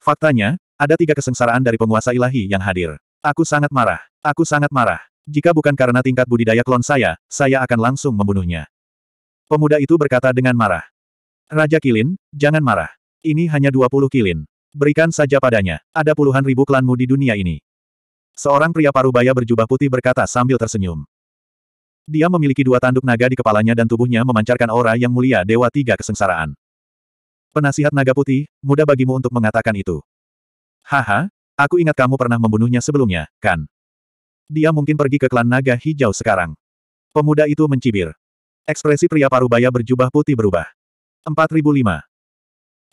Faktanya, ada tiga kesengsaraan dari penguasa ilahi yang hadir. Aku sangat marah. Aku sangat marah. Jika bukan karena tingkat budidaya klon saya, saya akan langsung membunuhnya. Pemuda itu berkata dengan marah. Raja Kilin, jangan marah. Ini hanya 20 kilin. Berikan saja padanya, ada puluhan ribu klanmu di dunia ini. Seorang pria parubaya berjubah putih berkata sambil tersenyum. Dia memiliki dua tanduk naga di kepalanya dan tubuhnya memancarkan aura yang mulia Dewa Tiga Kesengsaraan. Penasihat naga putih, mudah bagimu untuk mengatakan itu. Haha, aku ingat kamu pernah membunuhnya sebelumnya, kan? Dia mungkin pergi ke klan naga hijau sekarang. Pemuda itu mencibir. Ekspresi pria parubaya berjubah putih berubah. 4005.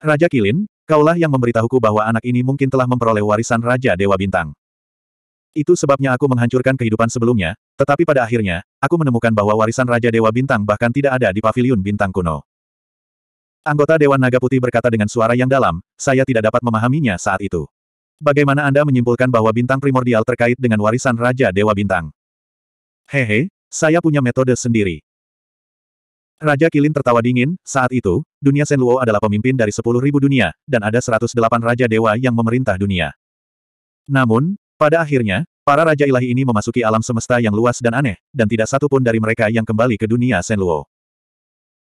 Raja Kilin, kaulah yang memberitahuku bahwa anak ini mungkin telah memperoleh warisan Raja Dewa Bintang. Itu sebabnya aku menghancurkan kehidupan sebelumnya, tetapi pada akhirnya, aku menemukan bahwa warisan Raja Dewa Bintang bahkan tidak ada di paviliun bintang kuno. Anggota Dewan Naga Putih berkata dengan suara yang dalam, saya tidak dapat memahaminya saat itu. Bagaimana Anda menyimpulkan bahwa bintang primordial terkait dengan warisan Raja Dewa Bintang? Hehe, saya punya metode sendiri. Raja Kilin tertawa dingin, saat itu, dunia Senluo adalah pemimpin dari 10.000 dunia, dan ada 108 Raja Dewa yang memerintah dunia. Namun, pada akhirnya, para Raja Ilahi ini memasuki alam semesta yang luas dan aneh, dan tidak satu pun dari mereka yang kembali ke dunia Senluo.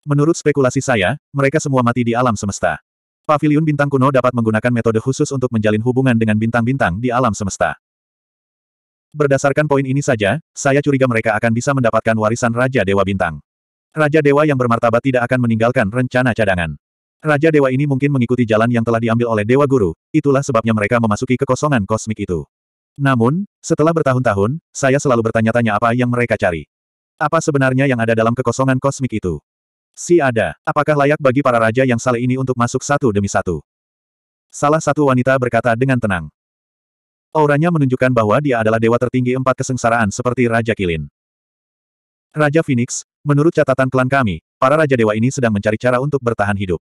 Menurut spekulasi saya, mereka semua mati di alam semesta. Pavilion bintang kuno dapat menggunakan metode khusus untuk menjalin hubungan dengan bintang-bintang di alam semesta. Berdasarkan poin ini saja, saya curiga mereka akan bisa mendapatkan warisan Raja Dewa Bintang. Raja Dewa yang bermartabat tidak akan meninggalkan rencana cadangan. Raja Dewa ini mungkin mengikuti jalan yang telah diambil oleh Dewa Guru, itulah sebabnya mereka memasuki kekosongan kosmik itu. Namun, setelah bertahun-tahun, saya selalu bertanya-tanya apa yang mereka cari. Apa sebenarnya yang ada dalam kekosongan kosmik itu? Si ada, apakah layak bagi para raja yang saleh ini untuk masuk satu demi satu? Salah satu wanita berkata dengan tenang. Auranya menunjukkan bahwa dia adalah dewa tertinggi empat kesengsaraan seperti Raja Kilin. Raja Phoenix, menurut catatan klan kami, para Raja Dewa ini sedang mencari cara untuk bertahan hidup.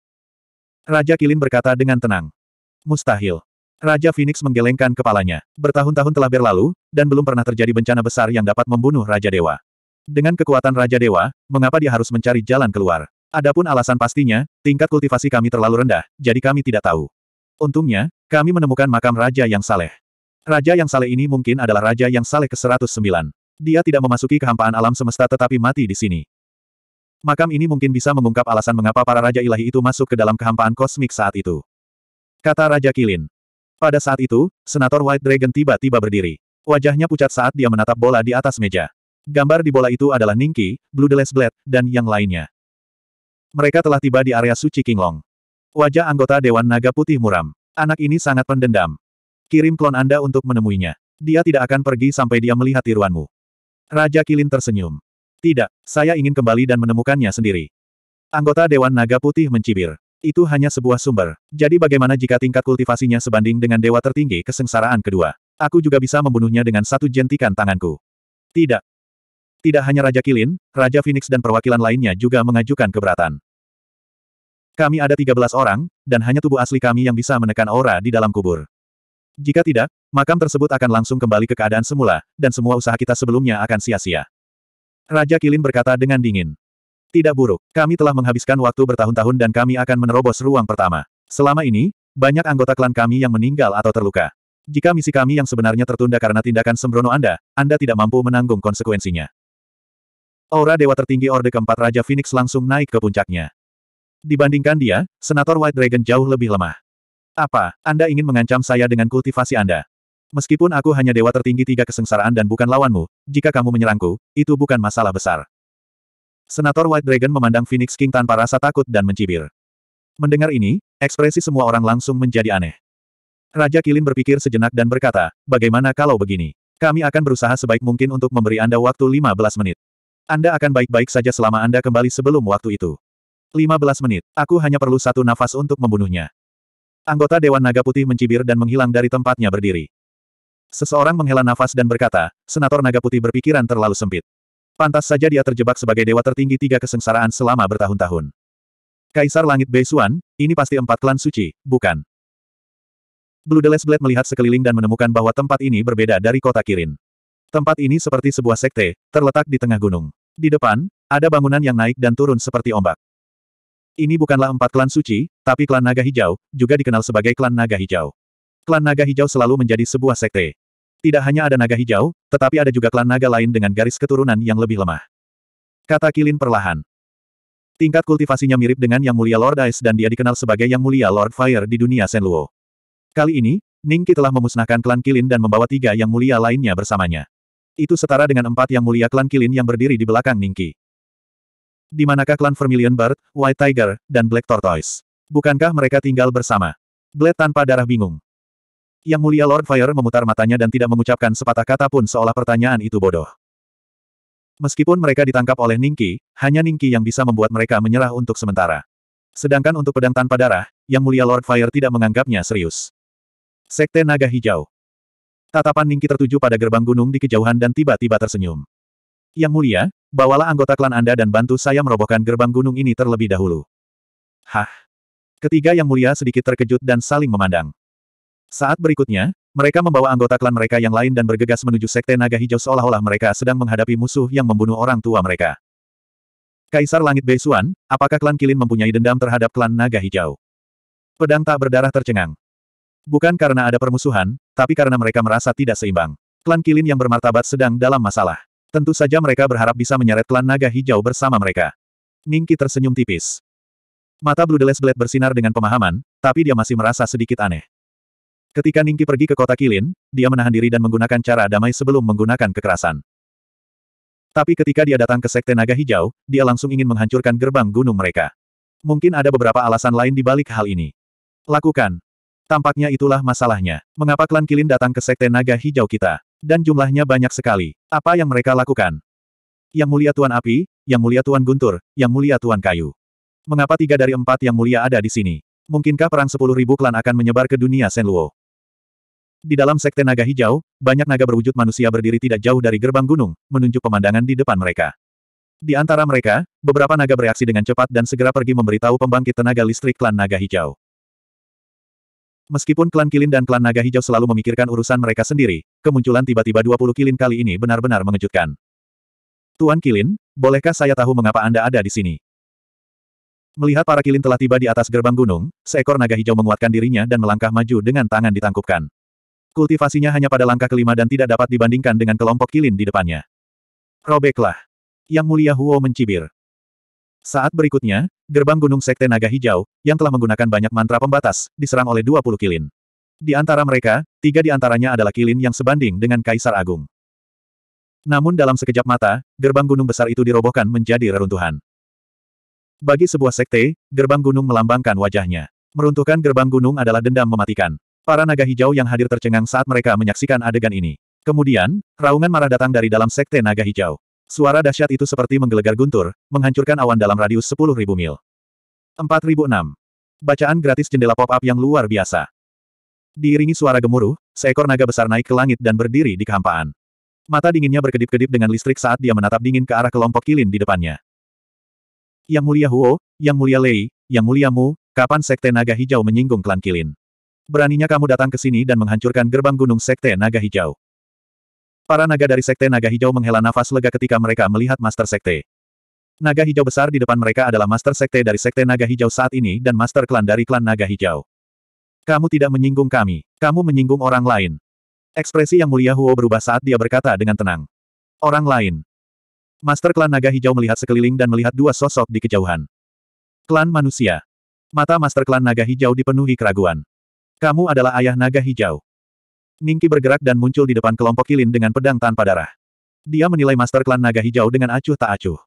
Raja Kilin berkata dengan tenang. Mustahil. Raja Phoenix menggelengkan kepalanya. Bertahun-tahun telah berlalu, dan belum pernah terjadi bencana besar yang dapat membunuh Raja Dewa. Dengan kekuatan Raja Dewa, mengapa dia harus mencari jalan keluar? Adapun alasan pastinya, tingkat kultivasi kami terlalu rendah, jadi kami tidak tahu. Untungnya, kami menemukan makam Raja yang saleh. Raja yang saleh ini mungkin adalah Raja yang saleh ke-109. Dia tidak memasuki kehampaan alam semesta tetapi mati di sini. Makam ini mungkin bisa mengungkap alasan mengapa para Raja Ilahi itu masuk ke dalam kehampaan kosmik saat itu. Kata Raja Kilin. Pada saat itu, Senator White Dragon tiba-tiba berdiri. Wajahnya pucat saat dia menatap bola di atas meja. Gambar di bola itu adalah Ningki, Blue Deles Blade, dan yang lainnya. Mereka telah tiba di area suci Kinglong. Wajah anggota Dewan Naga Putih muram. Anak ini sangat pendendam. Kirim klon Anda untuk menemuinya. Dia tidak akan pergi sampai dia melihat tiruanmu. Raja Kilin tersenyum. Tidak, saya ingin kembali dan menemukannya sendiri. Anggota Dewan Naga Putih mencibir. Itu hanya sebuah sumber. Jadi bagaimana jika tingkat kultivasinya sebanding dengan dewa tertinggi kesengsaraan kedua? Aku juga bisa membunuhnya dengan satu jentikan tanganku. Tidak. Tidak hanya Raja Kilin, Raja Phoenix dan perwakilan lainnya juga mengajukan keberatan. Kami ada 13 orang, dan hanya tubuh asli kami yang bisa menekan aura di dalam kubur. Jika tidak, makam tersebut akan langsung kembali ke keadaan semula, dan semua usaha kita sebelumnya akan sia-sia. Raja Kilin berkata dengan dingin. Tidak buruk, kami telah menghabiskan waktu bertahun-tahun dan kami akan menerobos ruang pertama. Selama ini, banyak anggota klan kami yang meninggal atau terluka. Jika misi kami yang sebenarnya tertunda karena tindakan sembrono Anda, Anda tidak mampu menanggung konsekuensinya. Aura Dewa Tertinggi Orde keempat Raja Phoenix langsung naik ke puncaknya. Dibandingkan dia, Senator White Dragon jauh lebih lemah. Apa, Anda ingin mengancam saya dengan kultivasi Anda? Meskipun aku hanya dewa tertinggi tiga kesengsaraan dan bukan lawanmu, jika kamu menyerangku, itu bukan masalah besar. Senator White Dragon memandang Phoenix King tanpa rasa takut dan mencibir. Mendengar ini, ekspresi semua orang langsung menjadi aneh. Raja Kilin berpikir sejenak dan berkata, bagaimana kalau begini? Kami akan berusaha sebaik mungkin untuk memberi Anda waktu 15 menit. Anda akan baik-baik saja selama Anda kembali sebelum waktu itu. 15 menit, aku hanya perlu satu nafas untuk membunuhnya. Anggota Dewan Naga Putih mencibir dan menghilang dari tempatnya berdiri. Seseorang menghela nafas dan berkata, Senator Naga Putih berpikiran terlalu sempit. Pantas saja dia terjebak sebagai dewa tertinggi tiga kesengsaraan selama bertahun-tahun. Kaisar Langit Beisuan, ini pasti empat klan suci, bukan? Blue Deles Blade melihat sekeliling dan menemukan bahwa tempat ini berbeda dari kota Kirin. Tempat ini seperti sebuah sekte, terletak di tengah gunung. Di depan, ada bangunan yang naik dan turun seperti ombak. Ini bukanlah empat klan suci, tapi klan naga hijau, juga dikenal sebagai klan naga hijau. Klan naga hijau selalu menjadi sebuah sekte. Tidak hanya ada naga hijau, tetapi ada juga klan naga lain dengan garis keturunan yang lebih lemah. Kata Kilin perlahan. Tingkat kultivasinya mirip dengan Yang Mulia Lord Ice dan dia dikenal sebagai Yang Mulia Lord Fire di dunia Senluo. Kali ini, Ningki telah memusnahkan klan Kilin dan membawa tiga yang mulia lainnya bersamanya. Itu setara dengan empat yang mulia klan Kilin yang berdiri di belakang Ningki. Di manakah klan Vermilion Bird, White Tiger, dan Black Tortoise? Bukankah mereka tinggal bersama? Blade tanpa darah bingung. Yang mulia Lord Fire memutar matanya dan tidak mengucapkan sepatah kata pun seolah pertanyaan itu bodoh. Meskipun mereka ditangkap oleh Ningki, hanya Ningki yang bisa membuat mereka menyerah untuk sementara. Sedangkan untuk pedang tanpa darah, Yang Mulia Lord Fire tidak menganggapnya serius. Sekte Naga Hijau Tatapan Ningki tertuju pada gerbang gunung di kejauhan dan tiba-tiba tersenyum. Yang mulia, bawalah anggota klan Anda dan bantu saya merobohkan gerbang gunung ini terlebih dahulu. Hah? Ketiga yang mulia sedikit terkejut dan saling memandang. Saat berikutnya, mereka membawa anggota klan mereka yang lain dan bergegas menuju Sekte Naga Hijau seolah-olah mereka sedang menghadapi musuh yang membunuh orang tua mereka. Kaisar Langit Beisuan, apakah klan Kilin mempunyai dendam terhadap klan Naga Hijau? Pedang tak berdarah tercengang. Bukan karena ada permusuhan, tapi karena mereka merasa tidak seimbang. Klan Kilin yang bermartabat sedang dalam masalah. Tentu saja mereka berharap bisa menyeret klan Naga Hijau bersama mereka. Ningki tersenyum tipis. Mata Blue Blade bersinar dengan pemahaman, tapi dia masih merasa sedikit aneh. Ketika Ningki pergi ke kota Kilin, dia menahan diri dan menggunakan cara damai sebelum menggunakan kekerasan. Tapi ketika dia datang ke Sekte Naga Hijau, dia langsung ingin menghancurkan gerbang gunung mereka. Mungkin ada beberapa alasan lain di balik hal ini. Lakukan. Tampaknya itulah masalahnya. Mengapa klan Kilin datang ke Sekte Naga Hijau kita? Dan jumlahnya banyak sekali. Apa yang mereka lakukan? Yang mulia Tuan Api, Yang mulia Tuan Guntur, Yang mulia Tuan Kayu. Mengapa tiga dari empat yang mulia ada di sini? Mungkinkah perang sepuluh ribu klan akan menyebar ke dunia Senluo? Di dalam sekte naga hijau, banyak naga berwujud manusia berdiri tidak jauh dari gerbang gunung, menunjuk pemandangan di depan mereka. Di antara mereka, beberapa naga bereaksi dengan cepat dan segera pergi memberitahu pembangkit tenaga listrik klan naga hijau. Meskipun klan Kilin dan klan Naga Hijau selalu memikirkan urusan mereka sendiri, kemunculan tiba-tiba 20 Kilin kali ini benar-benar mengejutkan. Tuan Kilin, bolehkah saya tahu mengapa Anda ada di sini? Melihat para kilin telah tiba di atas gerbang gunung, seekor naga hijau menguatkan dirinya dan melangkah maju dengan tangan ditangkupkan. Kultivasinya hanya pada langkah kelima dan tidak dapat dibandingkan dengan kelompok kilin di depannya. Robeklah. Yang mulia Huo mencibir. Saat berikutnya, gerbang gunung Sekte Naga Hijau, yang telah menggunakan banyak mantra pembatas, diserang oleh 20 kilin. Di antara mereka, tiga di antaranya adalah kilin yang sebanding dengan Kaisar Agung. Namun dalam sekejap mata, gerbang gunung besar itu dirobohkan menjadi reruntuhan. Bagi sebuah sekte, gerbang gunung melambangkan wajahnya. Meruntuhkan gerbang gunung adalah dendam mematikan. Para naga hijau yang hadir tercengang saat mereka menyaksikan adegan ini. Kemudian, raungan marah datang dari dalam sekte naga hijau. Suara dahsyat itu seperti menggelegar guntur, menghancurkan awan dalam radius 10.000 mil. 4006. Bacaan gratis jendela pop-up yang luar biasa. Diiringi suara gemuruh, seekor naga besar naik ke langit dan berdiri di kehampaan. Mata dinginnya berkedip-kedip dengan listrik saat dia menatap dingin ke arah kelompok kilin di depannya. Yang Mulia Huo, Yang Mulia Lei, Yang Mulia Mu, kapan Sekte Naga Hijau menyinggung klan Kilin? Beraninya kamu datang ke sini dan menghancurkan gerbang gunung Sekte Naga Hijau. Para naga dari Sekte Naga Hijau menghela nafas lega ketika mereka melihat Master Sekte. Naga hijau besar di depan mereka adalah Master Sekte dari Sekte Naga Hijau saat ini dan Master Klan dari Klan Naga Hijau. Kamu tidak menyinggung kami, kamu menyinggung orang lain. Ekspresi yang mulia Huo berubah saat dia berkata dengan tenang. Orang lain, Master klan naga hijau melihat sekeliling dan melihat dua sosok di kejauhan. Klan manusia. Mata master klan naga hijau dipenuhi keraguan. Kamu adalah ayah naga hijau. Ningki bergerak dan muncul di depan kelompok kilin dengan pedang tanpa darah. Dia menilai master klan naga hijau dengan acuh tak acuh.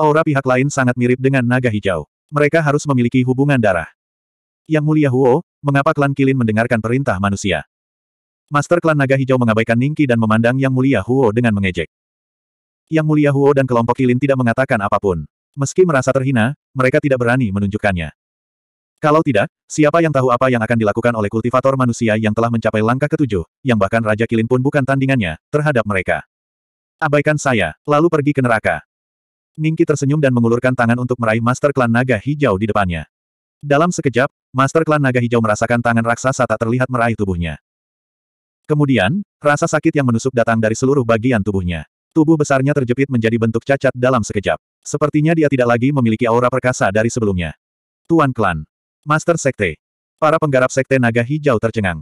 Aura pihak lain sangat mirip dengan naga hijau. Mereka harus memiliki hubungan darah. Yang mulia Huo, mengapa klan kilin mendengarkan perintah manusia? Master klan naga hijau mengabaikan Ningki dan memandang yang mulia Huo dengan mengejek. Yang mulia Huo dan kelompok Kilin tidak mengatakan apapun. Meski merasa terhina, mereka tidak berani menunjukkannya. Kalau tidak, siapa yang tahu apa yang akan dilakukan oleh kultivator manusia yang telah mencapai langkah ketujuh, yang bahkan Raja Kilin pun bukan tandingannya, terhadap mereka. Abaikan saya, lalu pergi ke neraka. Ningki tersenyum dan mengulurkan tangan untuk meraih Master Klan Naga Hijau di depannya. Dalam sekejap, Master Klan Naga Hijau merasakan tangan raksasa tak terlihat meraih tubuhnya. Kemudian, rasa sakit yang menusuk datang dari seluruh bagian tubuhnya. Tubuh besarnya terjepit menjadi bentuk cacat dalam sekejap. Sepertinya dia tidak lagi memiliki aura perkasa dari sebelumnya. Tuan Klan. Master Sekte. Para penggarap Sekte Naga Hijau tercengang.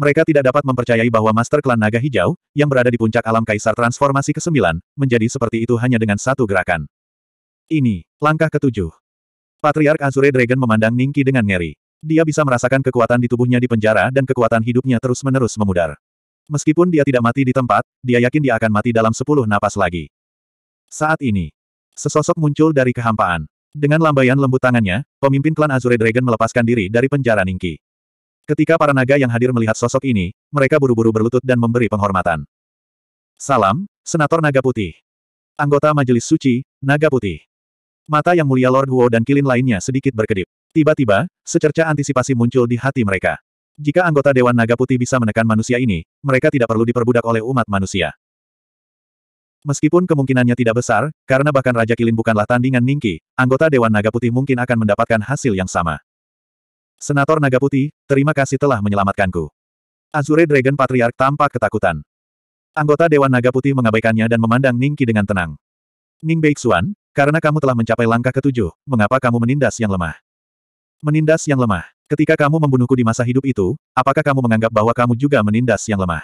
Mereka tidak dapat mempercayai bahwa Master Klan Naga Hijau, yang berada di puncak alam Kaisar Transformasi ke-9, menjadi seperti itu hanya dengan satu gerakan. Ini, langkah ketujuh. Patriark Azure Dragon memandang Ningki dengan ngeri. Dia bisa merasakan kekuatan di tubuhnya di penjara dan kekuatan hidupnya terus-menerus memudar. Meskipun dia tidak mati di tempat, dia yakin dia akan mati dalam sepuluh napas lagi. Saat ini, sesosok muncul dari kehampaan. Dengan lambaian lembut tangannya, pemimpin klan Azure Dragon melepaskan diri dari penjara Ningki. Ketika para naga yang hadir melihat sosok ini, mereka buru-buru berlutut dan memberi penghormatan. Salam, Senator Naga Putih. Anggota Majelis Suci, Naga Putih. Mata yang mulia Lord Huo dan Kilin lainnya sedikit berkedip. Tiba-tiba, secerca antisipasi muncul di hati mereka. Jika anggota Dewan Naga Putih bisa menekan manusia ini, mereka tidak perlu diperbudak oleh umat manusia. Meskipun kemungkinannya tidak besar, karena bahkan Raja Kilin bukanlah tandingan Ningki, anggota Dewan Naga Putih mungkin akan mendapatkan hasil yang sama. Senator Naga Putih, terima kasih telah menyelamatkanku. Azure Dragon Patriark tampak ketakutan. Anggota Dewan Naga Putih mengabaikannya dan memandang Ningki dengan tenang. Ning Beixuan, karena kamu telah mencapai langkah ketujuh, mengapa kamu menindas yang lemah? Menindas yang lemah. Ketika kamu membunuhku di masa hidup itu, apakah kamu menganggap bahwa kamu juga menindas yang lemah?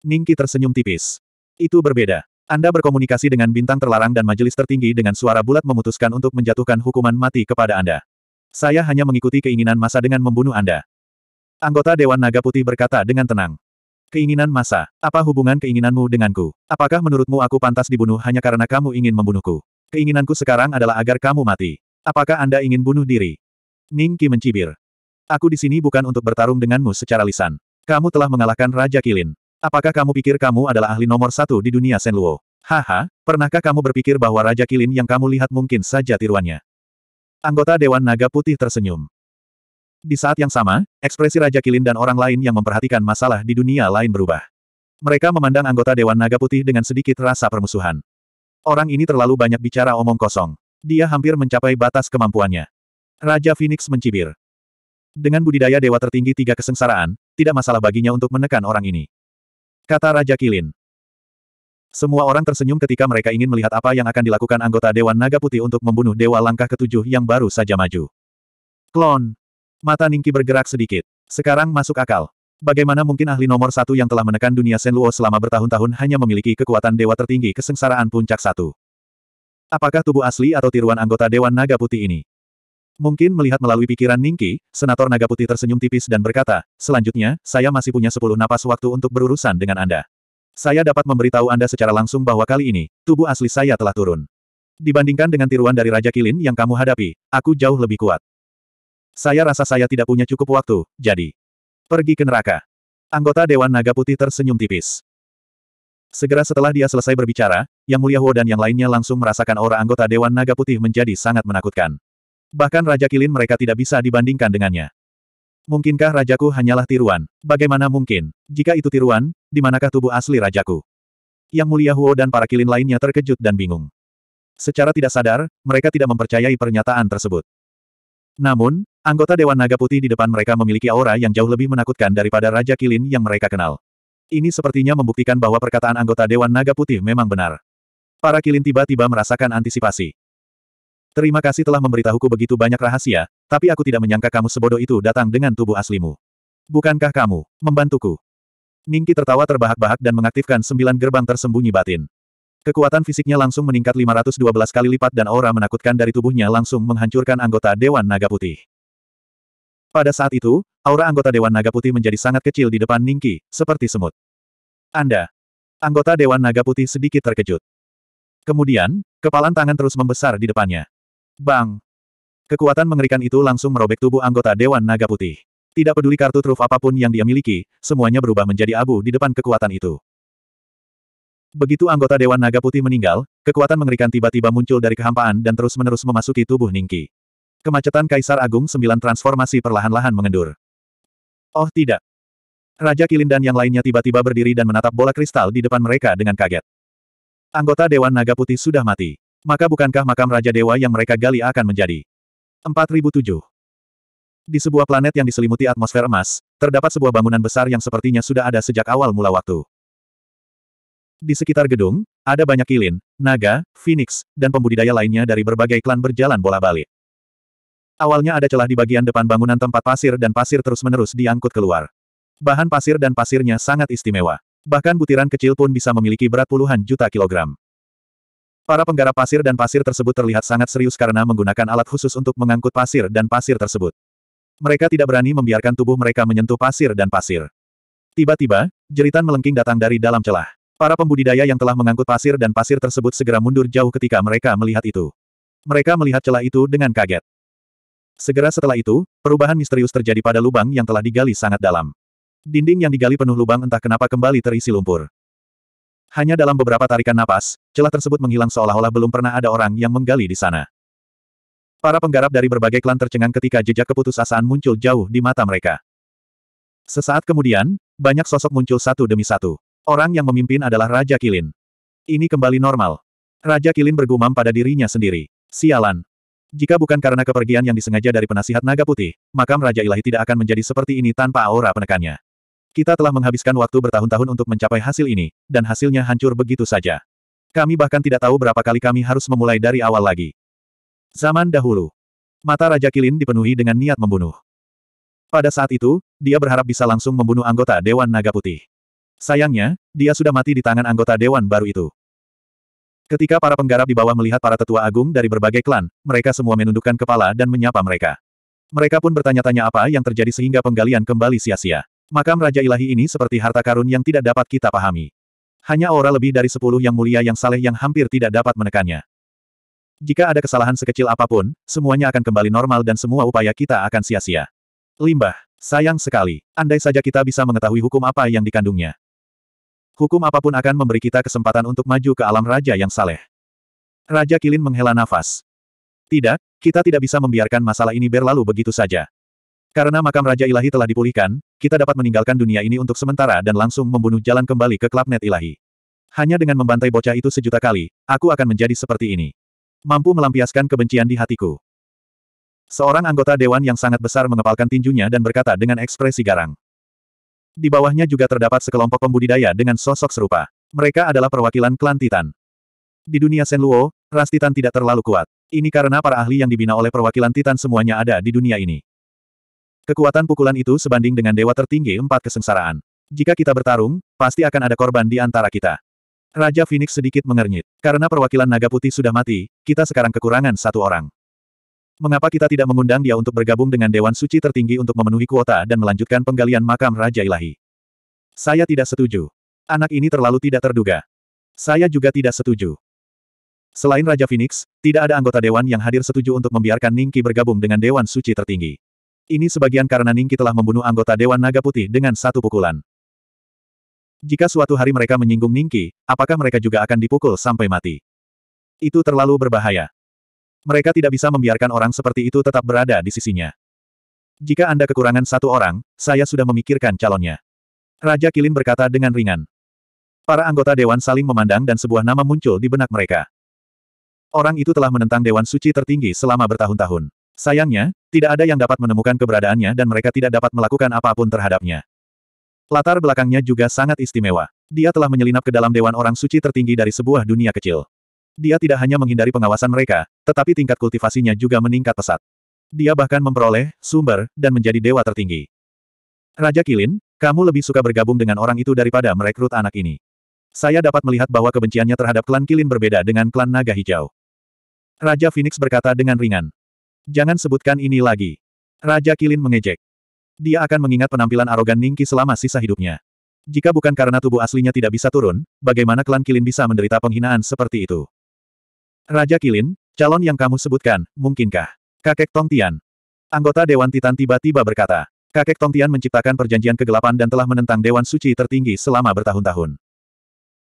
Ningki tersenyum tipis. Itu berbeda. Anda berkomunikasi dengan bintang terlarang dan majelis tertinggi dengan suara bulat memutuskan untuk menjatuhkan hukuman mati kepada Anda. Saya hanya mengikuti keinginan masa dengan membunuh Anda. Anggota Dewan Naga Putih berkata dengan tenang. Keinginan masa, apa hubungan keinginanmu denganku? Apakah menurutmu aku pantas dibunuh hanya karena kamu ingin membunuhku? Keinginanku sekarang adalah agar kamu mati. Apakah Anda ingin bunuh diri? Ningki mencibir. Aku di sini bukan untuk bertarung denganmu secara lisan. Kamu telah mengalahkan Raja Kilin. Apakah kamu pikir kamu adalah ahli nomor satu di dunia Senluo? Haha, pernahkah kamu berpikir bahwa Raja Kilin yang kamu lihat mungkin saja tiruannya? Anggota Dewan Naga Putih tersenyum. Di saat yang sama, ekspresi Raja Kilin dan orang lain yang memperhatikan masalah di dunia lain berubah. Mereka memandang anggota Dewan Naga Putih dengan sedikit rasa permusuhan. Orang ini terlalu banyak bicara omong kosong. Dia hampir mencapai batas kemampuannya. Raja Phoenix mencibir. Dengan budidaya dewa tertinggi tiga kesengsaraan, tidak masalah baginya untuk menekan orang ini. Kata Raja Kilin. Semua orang tersenyum ketika mereka ingin melihat apa yang akan dilakukan anggota Dewan Naga Putih untuk membunuh Dewa Langkah Ketujuh yang baru saja maju. Klon. Mata Ningki bergerak sedikit. Sekarang masuk akal. Bagaimana mungkin ahli nomor satu yang telah menekan dunia Senluo selama bertahun-tahun hanya memiliki kekuatan dewa tertinggi kesengsaraan puncak satu? Apakah tubuh asli atau tiruan anggota Dewan Naga Putih ini? Mungkin melihat melalui pikiran Ningki, Senator Naga Putih tersenyum tipis dan berkata, selanjutnya, saya masih punya sepuluh napas waktu untuk berurusan dengan Anda. Saya dapat memberitahu Anda secara langsung bahwa kali ini, tubuh asli saya telah turun. Dibandingkan dengan tiruan dari Raja Kilin yang kamu hadapi, aku jauh lebih kuat. Saya rasa saya tidak punya cukup waktu, jadi. Pergi ke neraka. Anggota Dewan Naga Putih tersenyum tipis. Segera setelah dia selesai berbicara, Yang Mulia Huo dan yang lainnya langsung merasakan aura anggota Dewan Naga Putih menjadi sangat menakutkan. Bahkan Raja Kilin mereka tidak bisa dibandingkan dengannya. Mungkinkah rajaku hanyalah tiruan? Bagaimana mungkin? Jika itu tiruan, di manakah tubuh asli rajaku? Yang mulia Huo dan para kilin lainnya terkejut dan bingung. Secara tidak sadar, mereka tidak mempercayai pernyataan tersebut. Namun, anggota Dewan Naga Putih di depan mereka memiliki aura yang jauh lebih menakutkan daripada Raja Kilin yang mereka kenal. Ini sepertinya membuktikan bahwa perkataan anggota Dewan Naga Putih memang benar. Para kilin tiba-tiba merasakan antisipasi. Terima kasih telah memberitahuku begitu banyak rahasia, tapi aku tidak menyangka kamu sebodoh itu datang dengan tubuh aslimu. Bukankah kamu membantuku? Ningki tertawa terbahak-bahak dan mengaktifkan sembilan gerbang tersembunyi batin. Kekuatan fisiknya langsung meningkat 512 kali lipat dan aura menakutkan dari tubuhnya langsung menghancurkan anggota Dewan Naga Putih. Pada saat itu, aura anggota Dewan Naga Putih menjadi sangat kecil di depan Ningki, seperti semut. Anda. Anggota Dewan Naga Putih sedikit terkejut. Kemudian, kepalan tangan terus membesar di depannya. Bang! Kekuatan mengerikan itu langsung merobek tubuh anggota Dewan Naga Putih. Tidak peduli kartu truf apapun yang dia miliki, semuanya berubah menjadi abu di depan kekuatan itu. Begitu anggota Dewan Naga Putih meninggal, kekuatan mengerikan tiba-tiba muncul dari kehampaan dan terus-menerus memasuki tubuh Ningki. Kemacetan Kaisar Agung Sembilan transformasi perlahan-lahan mengendur. Oh tidak. Raja Kilindan yang lainnya tiba-tiba berdiri dan menatap bola kristal di depan mereka dengan kaget. Anggota Dewan Naga Putih sudah mati. Maka bukankah makam Raja Dewa yang mereka gali akan menjadi 4007. Di sebuah planet yang diselimuti atmosfer emas, terdapat sebuah bangunan besar yang sepertinya sudah ada sejak awal mula waktu. Di sekitar gedung, ada banyak kilin, naga, phoenix, dan pembudidaya lainnya dari berbagai klan berjalan bola-balik. Awalnya ada celah di bagian depan bangunan tempat pasir dan pasir terus-menerus diangkut keluar. Bahan pasir dan pasirnya sangat istimewa. Bahkan butiran kecil pun bisa memiliki berat puluhan juta kilogram. Para penggarap pasir dan pasir tersebut terlihat sangat serius karena menggunakan alat khusus untuk mengangkut pasir dan pasir tersebut. Mereka tidak berani membiarkan tubuh mereka menyentuh pasir dan pasir. Tiba-tiba, jeritan melengking datang dari dalam celah. Para pembudidaya yang telah mengangkut pasir dan pasir tersebut segera mundur jauh ketika mereka melihat itu. Mereka melihat celah itu dengan kaget. Segera setelah itu, perubahan misterius terjadi pada lubang yang telah digali sangat dalam. Dinding yang digali penuh lubang entah kenapa kembali terisi lumpur. Hanya dalam beberapa tarikan napas, celah tersebut menghilang seolah-olah belum pernah ada orang yang menggali di sana. Para penggarap dari berbagai klan tercengang ketika jejak keputusasaan muncul jauh di mata mereka. Sesaat kemudian, banyak sosok muncul satu demi satu. Orang yang memimpin adalah Raja Kilin. Ini kembali normal. Raja Kilin bergumam pada dirinya sendiri. Sialan. Jika bukan karena kepergian yang disengaja dari penasihat naga putih, makam Raja Ilahi tidak akan menjadi seperti ini tanpa aura penekannya. Kita telah menghabiskan waktu bertahun-tahun untuk mencapai hasil ini, dan hasilnya hancur begitu saja. Kami bahkan tidak tahu berapa kali kami harus memulai dari awal lagi. Zaman dahulu. Mata Raja Kilin dipenuhi dengan niat membunuh. Pada saat itu, dia berharap bisa langsung membunuh anggota Dewan Naga Putih. Sayangnya, dia sudah mati di tangan anggota Dewan baru itu. Ketika para penggarap di bawah melihat para tetua agung dari berbagai klan, mereka semua menundukkan kepala dan menyapa mereka. Mereka pun bertanya-tanya apa yang terjadi sehingga penggalian kembali sia-sia. Makam Raja Ilahi ini seperti harta karun yang tidak dapat kita pahami. Hanya aura lebih dari sepuluh yang mulia yang saleh yang hampir tidak dapat menekannya. Jika ada kesalahan sekecil apapun, semuanya akan kembali normal dan semua upaya kita akan sia-sia. Limbah, sayang sekali. Andai saja kita bisa mengetahui hukum apa yang dikandungnya. Hukum apapun akan memberi kita kesempatan untuk maju ke alam raja yang saleh. Raja Kilin menghela nafas. Tidak, kita tidak bisa membiarkan masalah ini berlalu begitu saja. Karena makam Raja Ilahi telah dipulihkan, kita dapat meninggalkan dunia ini untuk sementara dan langsung membunuh jalan kembali ke Net Ilahi. Hanya dengan membantai bocah itu sejuta kali, aku akan menjadi seperti ini. Mampu melampiaskan kebencian di hatiku. Seorang anggota dewan yang sangat besar mengepalkan tinjunya dan berkata dengan ekspresi garang. Di bawahnya juga terdapat sekelompok pembudidaya dengan sosok serupa. Mereka adalah perwakilan klan Titan. Di dunia Senluo, ras Titan tidak terlalu kuat. Ini karena para ahli yang dibina oleh perwakilan Titan semuanya ada di dunia ini. Kekuatan pukulan itu sebanding dengan dewa tertinggi empat kesengsaraan. Jika kita bertarung, pasti akan ada korban di antara kita. Raja Phoenix sedikit mengernyit. Karena perwakilan naga putih sudah mati, kita sekarang kekurangan satu orang. Mengapa kita tidak mengundang dia untuk bergabung dengan Dewan Suci tertinggi untuk memenuhi kuota dan melanjutkan penggalian makam Raja Ilahi? Saya tidak setuju. Anak ini terlalu tidak terduga. Saya juga tidak setuju. Selain Raja Phoenix, tidak ada anggota Dewan yang hadir setuju untuk membiarkan Ningki bergabung dengan Dewan Suci tertinggi. Ini sebagian karena Ningki telah membunuh anggota Dewan Naga Putih dengan satu pukulan. Jika suatu hari mereka menyinggung Ningki, apakah mereka juga akan dipukul sampai mati? Itu terlalu berbahaya. Mereka tidak bisa membiarkan orang seperti itu tetap berada di sisinya. Jika Anda kekurangan satu orang, saya sudah memikirkan calonnya. Raja Kilin berkata dengan ringan. Para anggota Dewan saling memandang dan sebuah nama muncul di benak mereka. Orang itu telah menentang Dewan Suci tertinggi selama bertahun-tahun. Sayangnya, tidak ada yang dapat menemukan keberadaannya dan mereka tidak dapat melakukan apapun terhadapnya. Latar belakangnya juga sangat istimewa. Dia telah menyelinap ke dalam Dewan Orang Suci tertinggi dari sebuah dunia kecil. Dia tidak hanya menghindari pengawasan mereka, tetapi tingkat kultivasinya juga meningkat pesat. Dia bahkan memperoleh sumber dan menjadi dewa tertinggi. Raja Kilin, kamu lebih suka bergabung dengan orang itu daripada merekrut anak ini. Saya dapat melihat bahwa kebenciannya terhadap klan Kilin berbeda dengan klan Naga Hijau. Raja Phoenix berkata dengan ringan. Jangan sebutkan ini lagi. Raja Kilin mengejek. Dia akan mengingat penampilan arogan Ningki selama sisa hidupnya. Jika bukan karena tubuh aslinya tidak bisa turun, bagaimana klan Kilin bisa menderita penghinaan seperti itu? Raja Kilin, calon yang kamu sebutkan, mungkinkah? Kakek Tong Tian. Anggota Dewan Titan tiba-tiba berkata, Kakek Tong Tian menciptakan perjanjian kegelapan dan telah menentang Dewan Suci tertinggi selama bertahun-tahun.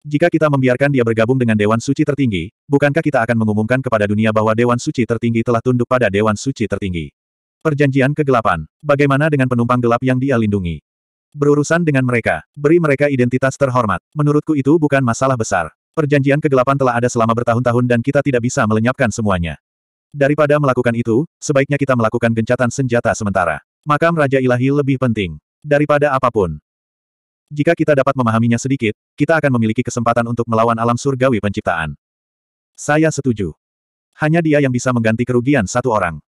Jika kita membiarkan dia bergabung dengan Dewan Suci Tertinggi, bukankah kita akan mengumumkan kepada dunia bahwa Dewan Suci Tertinggi telah tunduk pada Dewan Suci Tertinggi? Perjanjian kegelapan. Bagaimana dengan penumpang gelap yang dia lindungi? Berurusan dengan mereka. Beri mereka identitas terhormat. Menurutku itu bukan masalah besar. Perjanjian kegelapan telah ada selama bertahun-tahun dan kita tidak bisa melenyapkan semuanya. Daripada melakukan itu, sebaiknya kita melakukan gencatan senjata sementara. Makam Raja Ilahi lebih penting. Daripada apapun. Jika kita dapat memahaminya sedikit, kita akan memiliki kesempatan untuk melawan alam surgawi penciptaan. Saya setuju. Hanya dia yang bisa mengganti kerugian satu orang.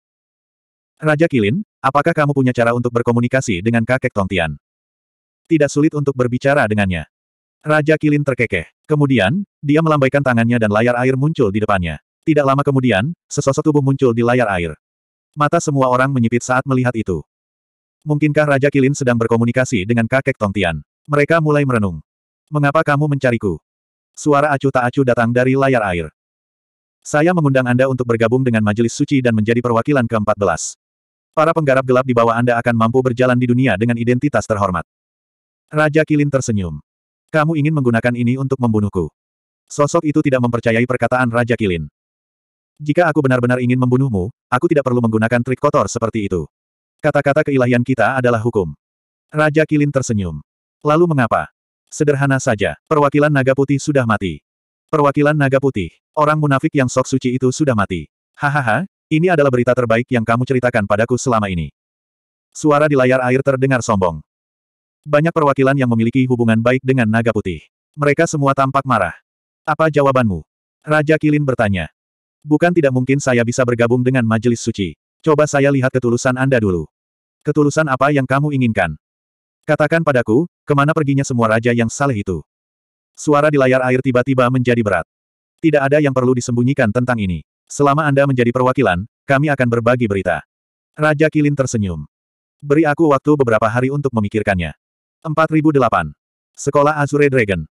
Raja Kilin, apakah kamu punya cara untuk berkomunikasi dengan kakek Tongtian? Tidak sulit untuk berbicara dengannya. Raja Kilin terkekeh. Kemudian, dia melambaikan tangannya dan layar air muncul di depannya. Tidak lama kemudian, sesosok tubuh muncul di layar air. Mata semua orang menyipit saat melihat itu. Mungkinkah Raja Kilin sedang berkomunikasi dengan kakek Tongtian? Mereka mulai merenung. Mengapa kamu mencariku? Suara acuh tak acuh datang dari layar air. Saya mengundang Anda untuk bergabung dengan Majelis Suci dan menjadi perwakilan ke-14. Para penggarap gelap di bawah Anda akan mampu berjalan di dunia dengan identitas terhormat. Raja Kilin tersenyum. Kamu ingin menggunakan ini untuk membunuhku. Sosok itu tidak mempercayai perkataan Raja Kilin. Jika aku benar-benar ingin membunuhmu, aku tidak perlu menggunakan trik kotor seperti itu. Kata-kata keilahian kita adalah hukum. Raja Kilin tersenyum. Lalu mengapa? Sederhana saja, perwakilan naga putih sudah mati. Perwakilan naga putih, orang munafik yang sok suci itu sudah mati. Hahaha, ini adalah berita terbaik yang kamu ceritakan padaku selama ini. Suara di layar air terdengar sombong. Banyak perwakilan yang memiliki hubungan baik dengan naga putih. Mereka semua tampak marah. Apa jawabanmu? Raja Kilin bertanya. Bukan tidak mungkin saya bisa bergabung dengan majelis suci. Coba saya lihat ketulusan Anda dulu. Ketulusan apa yang kamu inginkan? Katakan padaku, kemana perginya semua raja yang saleh itu? Suara di layar air tiba-tiba menjadi berat. Tidak ada yang perlu disembunyikan tentang ini. Selama Anda menjadi perwakilan, kami akan berbagi berita. Raja Kilin tersenyum. Beri aku waktu beberapa hari untuk memikirkannya. 4008. Sekolah Azure Dragon.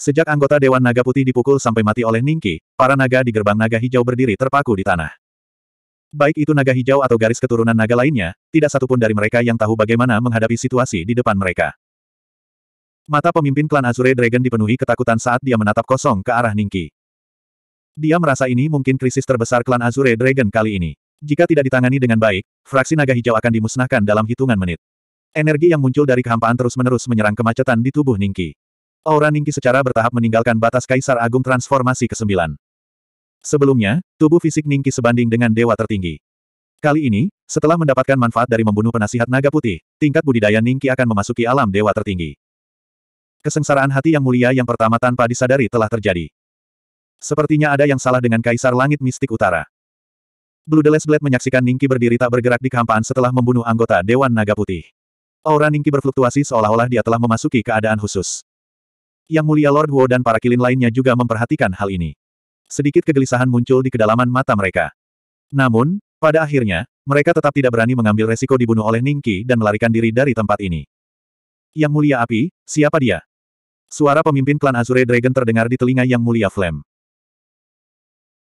Sejak anggota Dewan Naga Putih dipukul sampai mati oleh Ningki, para naga di gerbang naga hijau berdiri terpaku di tanah. Baik itu naga hijau atau garis keturunan naga lainnya, tidak satupun dari mereka yang tahu bagaimana menghadapi situasi di depan mereka. Mata pemimpin klan Azure Dragon dipenuhi ketakutan saat dia menatap kosong ke arah Ningki. Dia merasa ini mungkin krisis terbesar klan Azure Dragon kali ini. Jika tidak ditangani dengan baik, fraksi naga hijau akan dimusnahkan dalam hitungan menit. Energi yang muncul dari kehampaan terus-menerus menyerang kemacetan di tubuh Ningki. Aura Ningki secara bertahap meninggalkan batas Kaisar Agung Transformasi ke-9. Sebelumnya, tubuh fisik Ningki sebanding dengan dewa tertinggi. Kali ini, setelah mendapatkan manfaat dari membunuh penasihat naga putih, tingkat budidaya Ningki akan memasuki alam dewa tertinggi. Kesengsaraan hati yang mulia yang pertama tanpa disadari telah terjadi. Sepertinya ada yang salah dengan Kaisar Langit Mistik Utara. Blue the Less Blade menyaksikan Ningki berdiri tak bergerak di kampaan setelah membunuh anggota Dewan Naga Putih. Aura Ningki berfluktuasi seolah-olah dia telah memasuki keadaan khusus. Yang mulia Lord Wu dan para kilin lainnya juga memperhatikan hal ini. Sedikit kegelisahan muncul di kedalaman mata mereka. Namun, pada akhirnya, mereka tetap tidak berani mengambil resiko dibunuh oleh Ningki dan melarikan diri dari tempat ini. Yang Mulia Api, siapa dia? Suara pemimpin klan Azure Dragon terdengar di telinga Yang Mulia Flame.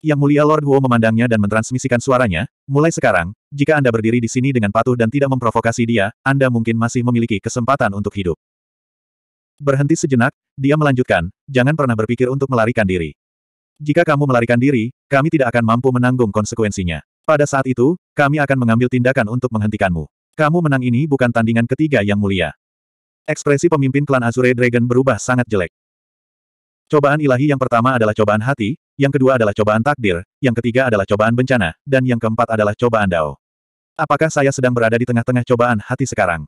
Yang Mulia Lord Huo memandangnya dan mentransmisikan suaranya, mulai sekarang, jika Anda berdiri di sini dengan patuh dan tidak memprovokasi dia, Anda mungkin masih memiliki kesempatan untuk hidup. Berhenti sejenak, dia melanjutkan, jangan pernah berpikir untuk melarikan diri. Jika kamu melarikan diri, kami tidak akan mampu menanggung konsekuensinya. Pada saat itu, kami akan mengambil tindakan untuk menghentikanmu. Kamu menang ini bukan tandingan ketiga yang mulia. Ekspresi pemimpin klan Azure Dragon berubah sangat jelek. Cobaan ilahi yang pertama adalah cobaan hati, yang kedua adalah cobaan takdir, yang ketiga adalah cobaan bencana, dan yang keempat adalah cobaan dao. Apakah saya sedang berada di tengah-tengah cobaan hati sekarang?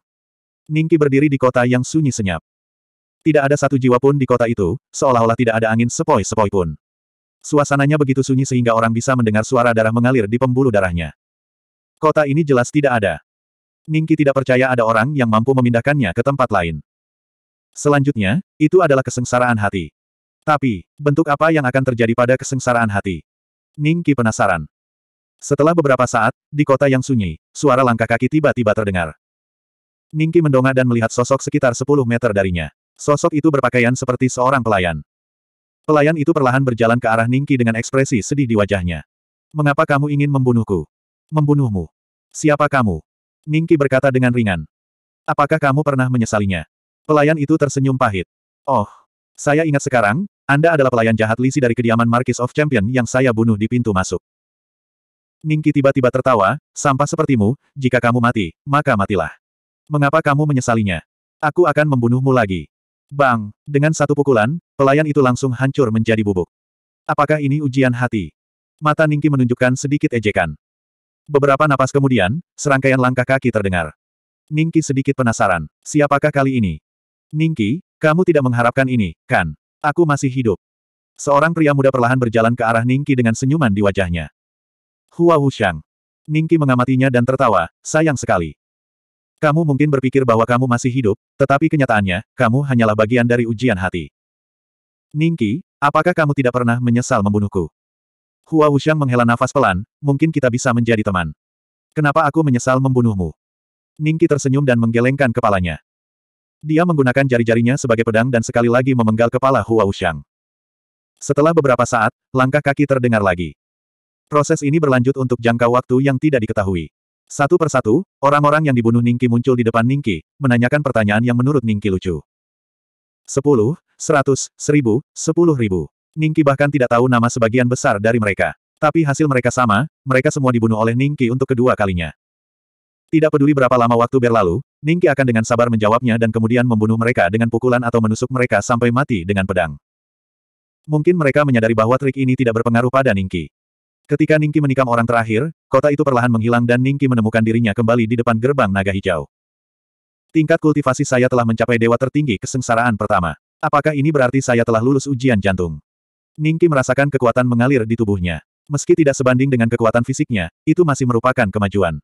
Ningki berdiri di kota yang sunyi senyap. Tidak ada satu jiwa pun di kota itu, seolah-olah tidak ada angin sepoi-sepoi pun. Suasananya begitu sunyi sehingga orang bisa mendengar suara darah mengalir di pembuluh darahnya. Kota ini jelas tidak ada. Ningki tidak percaya ada orang yang mampu memindahkannya ke tempat lain. Selanjutnya, itu adalah kesengsaraan hati. Tapi, bentuk apa yang akan terjadi pada kesengsaraan hati? Ningki penasaran. Setelah beberapa saat, di kota yang sunyi, suara langkah kaki tiba-tiba terdengar. Ningki mendongak dan melihat sosok sekitar 10 meter darinya. Sosok itu berpakaian seperti seorang pelayan. Pelayan itu perlahan berjalan ke arah Ningki dengan ekspresi sedih di wajahnya. Mengapa kamu ingin membunuhku? Membunuhmu? Siapa kamu? Ningki berkata dengan ringan. Apakah kamu pernah menyesalinya? Pelayan itu tersenyum pahit. Oh, saya ingat sekarang, Anda adalah pelayan jahat Lisi dari kediaman Marquis of Champion yang saya bunuh di pintu masuk. Ningki tiba-tiba tertawa, sampah sepertimu, jika kamu mati, maka matilah. Mengapa kamu menyesalinya? Aku akan membunuhmu lagi. Bang! Dengan satu pukulan, pelayan itu langsung hancur menjadi bubuk. Apakah ini ujian hati? Mata Ningki menunjukkan sedikit ejekan. Beberapa napas kemudian, serangkaian langkah kaki terdengar. Ningki sedikit penasaran. Siapakah kali ini? Ningki, kamu tidak mengharapkan ini, kan? Aku masih hidup. Seorang pria muda perlahan berjalan ke arah Ningki dengan senyuman di wajahnya. Hua Wushang. Ningki mengamatinya dan tertawa, sayang sekali. Kamu mungkin berpikir bahwa kamu masih hidup, tetapi kenyataannya, kamu hanyalah bagian dari ujian hati. Ningki, apakah kamu tidak pernah menyesal membunuhku? Hua Wuxiang menghela nafas pelan, mungkin kita bisa menjadi teman. Kenapa aku menyesal membunuhmu? Ningki tersenyum dan menggelengkan kepalanya. Dia menggunakan jari-jarinya sebagai pedang dan sekali lagi memenggal kepala Hua Wuxiang. Setelah beberapa saat, langkah kaki terdengar lagi. Proses ini berlanjut untuk jangka waktu yang tidak diketahui. Satu persatu, orang-orang yang dibunuh Ningki muncul di depan Ningki, menanyakan pertanyaan yang menurut Ningki lucu. Sepuluh, seratus, seribu, sepuluh ribu. Ningki bahkan tidak tahu nama sebagian besar dari mereka. Tapi hasil mereka sama, mereka semua dibunuh oleh Ningki untuk kedua kalinya. Tidak peduli berapa lama waktu berlalu, Ningki akan dengan sabar menjawabnya dan kemudian membunuh mereka dengan pukulan atau menusuk mereka sampai mati dengan pedang. Mungkin mereka menyadari bahwa trik ini tidak berpengaruh pada Ningki. Ketika Ningki menikam orang terakhir, kota itu perlahan menghilang dan Ningki menemukan dirinya kembali di depan gerbang naga hijau. Tingkat kultivasi saya telah mencapai dewa tertinggi kesengsaraan pertama. Apakah ini berarti saya telah lulus ujian jantung? Ningki merasakan kekuatan mengalir di tubuhnya. Meski tidak sebanding dengan kekuatan fisiknya, itu masih merupakan kemajuan.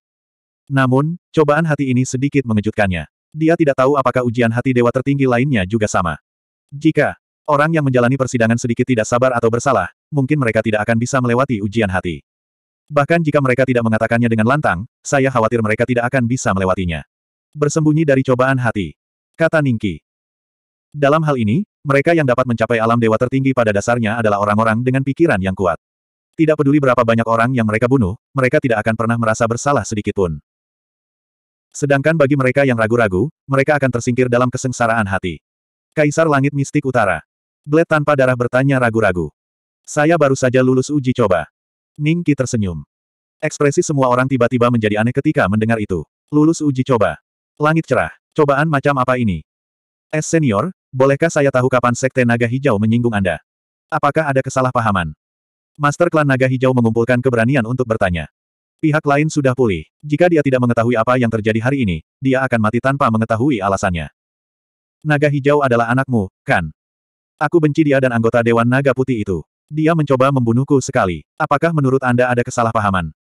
Namun, cobaan hati ini sedikit mengejutkannya. Dia tidak tahu apakah ujian hati dewa tertinggi lainnya juga sama. Jika Orang yang menjalani persidangan sedikit tidak sabar atau bersalah, mungkin mereka tidak akan bisa melewati ujian hati. Bahkan jika mereka tidak mengatakannya dengan lantang, saya khawatir mereka tidak akan bisa melewatinya. Bersembunyi dari cobaan hati. Kata Ningki. Dalam hal ini, mereka yang dapat mencapai alam dewa tertinggi pada dasarnya adalah orang-orang dengan pikiran yang kuat. Tidak peduli berapa banyak orang yang mereka bunuh, mereka tidak akan pernah merasa bersalah sedikitpun. Sedangkan bagi mereka yang ragu-ragu, mereka akan tersingkir dalam kesengsaraan hati. Kaisar Langit Mistik Utara Blade tanpa darah bertanya ragu-ragu. Saya baru saja lulus uji coba. Ning Qi tersenyum. Ekspresi semua orang tiba-tiba menjadi aneh ketika mendengar itu. Lulus uji coba. Langit cerah. Cobaan macam apa ini? Es senior, bolehkah saya tahu kapan Sekte Naga Hijau menyinggung Anda? Apakah ada kesalahpahaman? Master Klan Naga Hijau mengumpulkan keberanian untuk bertanya. Pihak lain sudah pulih. Jika dia tidak mengetahui apa yang terjadi hari ini, dia akan mati tanpa mengetahui alasannya. Naga Hijau adalah anakmu, kan? Aku benci dia dan anggota Dewan Naga Putih itu. Dia mencoba membunuhku sekali. Apakah menurut Anda ada kesalahpahaman?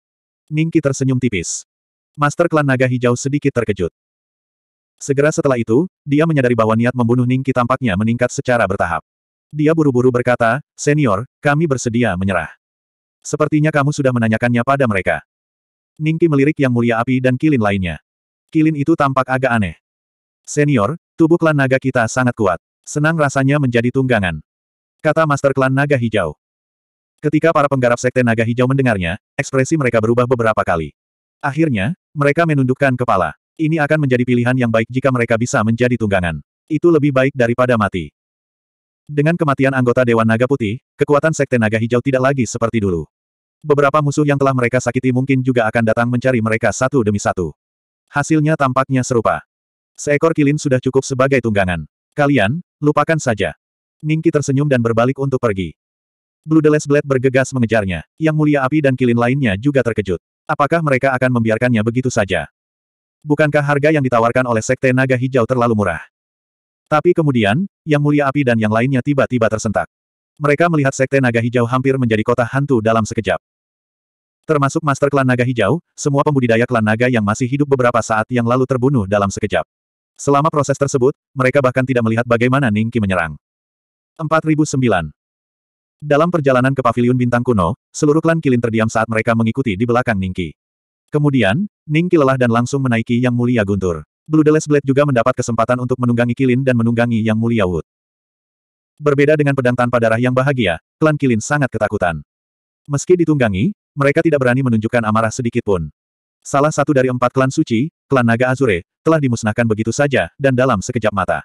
Ningki tersenyum tipis. Master klan Naga Hijau sedikit terkejut. Segera setelah itu, dia menyadari bahwa niat membunuh Ningki tampaknya meningkat secara bertahap. Dia buru-buru berkata, Senior, kami bersedia menyerah. Sepertinya kamu sudah menanyakannya pada mereka. Ningki melirik yang mulia api dan kilin lainnya. Kilin itu tampak agak aneh. Senior, tubuh klan naga kita sangat kuat. Senang rasanya menjadi tunggangan. Kata Master Klan Naga Hijau. Ketika para penggarap Sekte Naga Hijau mendengarnya, ekspresi mereka berubah beberapa kali. Akhirnya, mereka menundukkan kepala. Ini akan menjadi pilihan yang baik jika mereka bisa menjadi tunggangan. Itu lebih baik daripada mati. Dengan kematian anggota Dewan Naga Putih, kekuatan Sekte Naga Hijau tidak lagi seperti dulu. Beberapa musuh yang telah mereka sakiti mungkin juga akan datang mencari mereka satu demi satu. Hasilnya tampaknya serupa. Seekor kilin sudah cukup sebagai tunggangan. Kalian, Lupakan saja. Ningki tersenyum dan berbalik untuk pergi. Blue Deles Blade bergegas mengejarnya. Yang mulia api dan kilin lainnya juga terkejut. Apakah mereka akan membiarkannya begitu saja? Bukankah harga yang ditawarkan oleh Sekte Naga Hijau terlalu murah? Tapi kemudian, Yang Mulia Api dan yang lainnya tiba-tiba tersentak. Mereka melihat Sekte Naga Hijau hampir menjadi kota hantu dalam sekejap. Termasuk Master Klan Naga Hijau, semua pembudidaya Klan Naga yang masih hidup beberapa saat yang lalu terbunuh dalam sekejap. Selama proses tersebut, mereka bahkan tidak melihat bagaimana Ningki menyerang. 4009. Dalam perjalanan ke paviliun bintang kuno, seluruh klan Kilin terdiam saat mereka mengikuti di belakang Ningki. Kemudian, Ningki lelah dan langsung menaiki Yang Mulia Guntur. Blue Deles Blade juga mendapat kesempatan untuk menunggangi Kilin dan menunggangi Yang Mulia Wood. Berbeda dengan pedang tanpa darah yang bahagia, klan Kilin sangat ketakutan. Meski ditunggangi, mereka tidak berani menunjukkan amarah sedikitpun. Salah satu dari empat klan suci, klan Naga Azure, telah dimusnahkan begitu saja, dan dalam sekejap mata.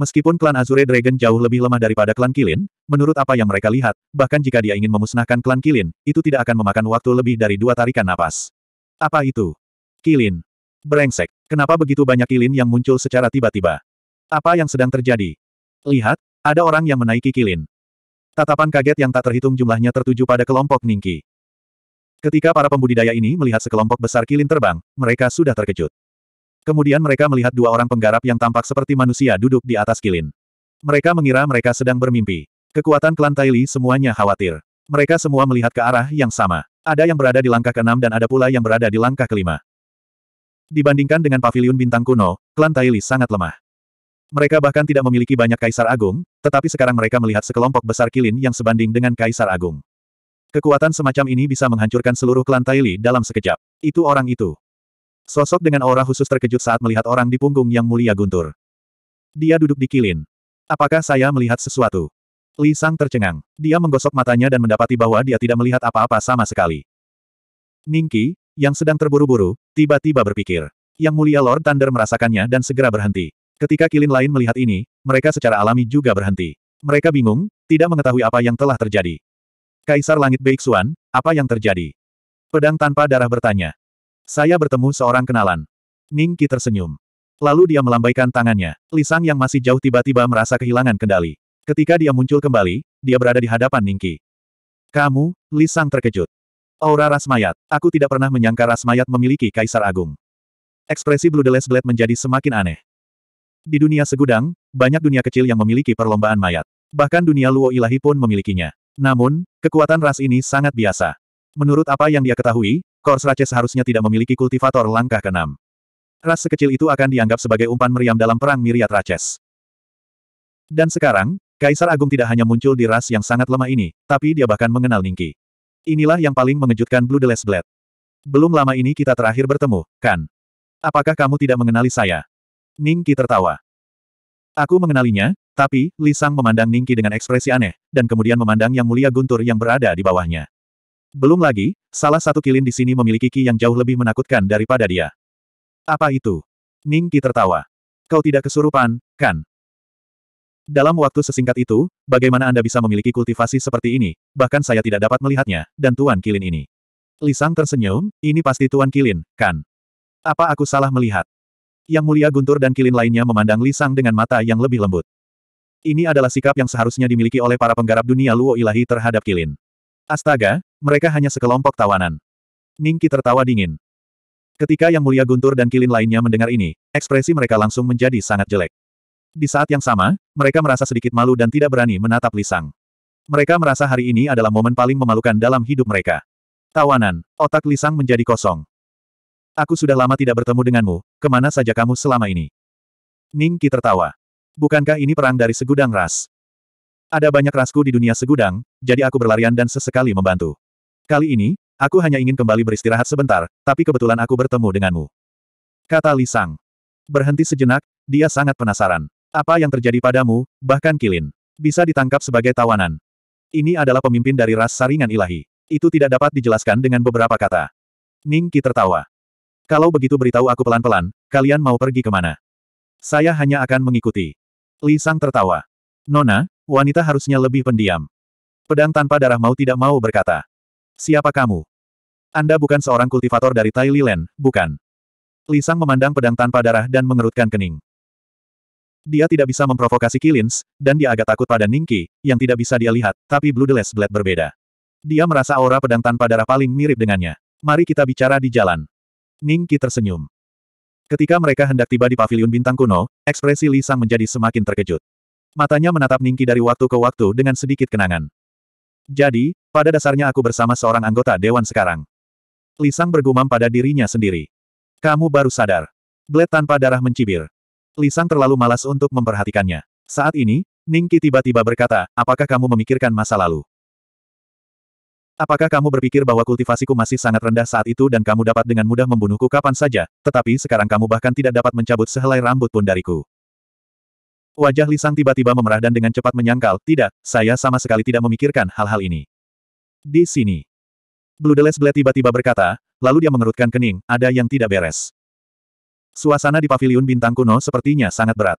Meskipun klan Azure Dragon jauh lebih lemah daripada klan Kilin, menurut apa yang mereka lihat, bahkan jika dia ingin memusnahkan klan Kilin, itu tidak akan memakan waktu lebih dari dua tarikan napas. Apa itu? Kilin. Brengsek. Kenapa begitu banyak Kilin yang muncul secara tiba-tiba? Apa yang sedang terjadi? Lihat, ada orang yang menaiki Kilin. Tatapan kaget yang tak terhitung jumlahnya tertuju pada kelompok Ningki. Ketika para pembudidaya ini melihat sekelompok besar kilin terbang, mereka sudah terkejut. Kemudian mereka melihat dua orang penggarap yang tampak seperti manusia duduk di atas kilin. Mereka mengira mereka sedang bermimpi. Kekuatan klan Taili semuanya khawatir. Mereka semua melihat ke arah yang sama. Ada yang berada di langkah keenam dan ada pula yang berada di langkah kelima. Dibandingkan dengan pavilion bintang kuno, klan Taili sangat lemah. Mereka bahkan tidak memiliki banyak kaisar agung, tetapi sekarang mereka melihat sekelompok besar kilin yang sebanding dengan kaisar agung. Kekuatan semacam ini bisa menghancurkan seluruh klan Taili dalam sekejap. Itu orang itu. Sosok dengan aura khusus terkejut saat melihat orang di punggung yang mulia guntur. Dia duduk di kilin. Apakah saya melihat sesuatu? Li Sang tercengang. Dia menggosok matanya dan mendapati bahwa dia tidak melihat apa-apa sama sekali. Ningki, yang sedang terburu-buru, tiba-tiba berpikir. Yang mulia Lord Thunder merasakannya dan segera berhenti. Ketika kilin lain melihat ini, mereka secara alami juga berhenti. Mereka bingung, tidak mengetahui apa yang telah terjadi. Kaisar Langit Beixuan, apa yang terjadi? Pedang tanpa darah bertanya. Saya bertemu seorang kenalan. Ning Qi tersenyum. Lalu dia melambaikan tangannya. Lisang yang masih jauh tiba-tiba merasa kehilangan kendali. Ketika dia muncul kembali, dia berada di hadapan Ning Qi. Kamu, Lisang terkejut. Aura Ras Mayat, aku tidak pernah menyangka Ras Mayat memiliki Kaisar Agung. Ekspresi Blue Deles Blade menjadi semakin aneh. Di dunia segudang, banyak dunia kecil yang memiliki perlombaan mayat. Bahkan dunia Luo Ilahi pun memilikinya. Namun, kekuatan ras ini sangat biasa. Menurut apa yang dia ketahui, Kors Rache seharusnya tidak memiliki kultivator langkah keenam. Ras sekecil itu akan dianggap sebagai umpan meriam dalam perang Miriat Raches. Dan sekarang, Kaisar Agung tidak hanya muncul di ras yang sangat lemah ini, tapi dia bahkan mengenal Ningki. Inilah yang paling mengejutkan Blue Deles Blade. Belum lama ini kita terakhir bertemu, kan? Apakah kamu tidak mengenali saya? Ningki tertawa. Aku mengenalinya, tapi, Li Sang memandang Ningki dengan ekspresi aneh, dan kemudian memandang Yang Mulia Guntur yang berada di bawahnya. Belum lagi, salah satu kilin di sini memiliki ki yang jauh lebih menakutkan daripada dia. Apa itu? Ningki tertawa. Kau tidak kesurupan, kan? Dalam waktu sesingkat itu, bagaimana Anda bisa memiliki kultivasi seperti ini, bahkan saya tidak dapat melihatnya, dan Tuan Kilin ini. Lisang tersenyum, ini pasti Tuan Kilin, kan? Apa aku salah melihat? Yang mulia Guntur dan Kilin lainnya memandang Lisang dengan mata yang lebih lembut. Ini adalah sikap yang seharusnya dimiliki oleh para penggarap dunia Luo Ilahi terhadap Kilin. Astaga, mereka hanya sekelompok tawanan. Ningki tertawa dingin. Ketika Yang Mulia Guntur dan Kilin lainnya mendengar ini, ekspresi mereka langsung menjadi sangat jelek. Di saat yang sama, mereka merasa sedikit malu dan tidak berani menatap Lisang. Mereka merasa hari ini adalah momen paling memalukan dalam hidup mereka. Tawanan, otak Lisang menjadi kosong. Aku sudah lama tidak bertemu denganmu, kemana saja kamu selama ini? Ningki tertawa. Bukankah ini perang dari segudang ras? Ada banyak rasku di dunia segudang, jadi aku berlarian dan sesekali membantu. Kali ini, aku hanya ingin kembali beristirahat sebentar, tapi kebetulan aku bertemu denganmu. Kata Li Sang. Berhenti sejenak, dia sangat penasaran. Apa yang terjadi padamu, bahkan Kilin. Bisa ditangkap sebagai tawanan. Ini adalah pemimpin dari ras saringan ilahi. Itu tidak dapat dijelaskan dengan beberapa kata. Ning Qi tertawa. Kalau begitu beritahu aku pelan-pelan, kalian mau pergi kemana? Saya hanya akan mengikuti. Li Sang tertawa. Nona, wanita harusnya lebih pendiam. Pedang tanpa darah mau tidak mau berkata. Siapa kamu? Anda bukan seorang kultivator dari Tai Len, bukan? Li Sang memandang pedang tanpa darah dan mengerutkan kening. Dia tidak bisa memprovokasi Kilins, dan dia agak takut pada Ningki, yang tidak bisa dia lihat, tapi Bloodless Blade berbeda. Dia merasa aura pedang tanpa darah paling mirip dengannya. Mari kita bicara di jalan. Ningki tersenyum. Ketika mereka hendak tiba di paviliun bintang kuno, ekspresi Li Sang menjadi semakin terkejut. Matanya menatap Ningki dari waktu ke waktu dengan sedikit kenangan. Jadi, pada dasarnya aku bersama seorang anggota dewan sekarang. Li Sang bergumam pada dirinya sendiri. Kamu baru sadar. Blade tanpa darah mencibir. Li Sang terlalu malas untuk memperhatikannya. Saat ini, Ningki tiba-tiba berkata, apakah kamu memikirkan masa lalu? Apakah kamu berpikir bahwa kultivasiku masih sangat rendah saat itu dan kamu dapat dengan mudah membunuhku kapan saja, tetapi sekarang kamu bahkan tidak dapat mencabut sehelai rambut pun dariku. Wajah Lisang tiba-tiba memerah dan dengan cepat menyangkal, tidak, saya sama sekali tidak memikirkan hal-hal ini. Di sini. Bludeles Blade tiba-tiba berkata, lalu dia mengerutkan kening, ada yang tidak beres. Suasana di paviliun bintang kuno sepertinya sangat berat.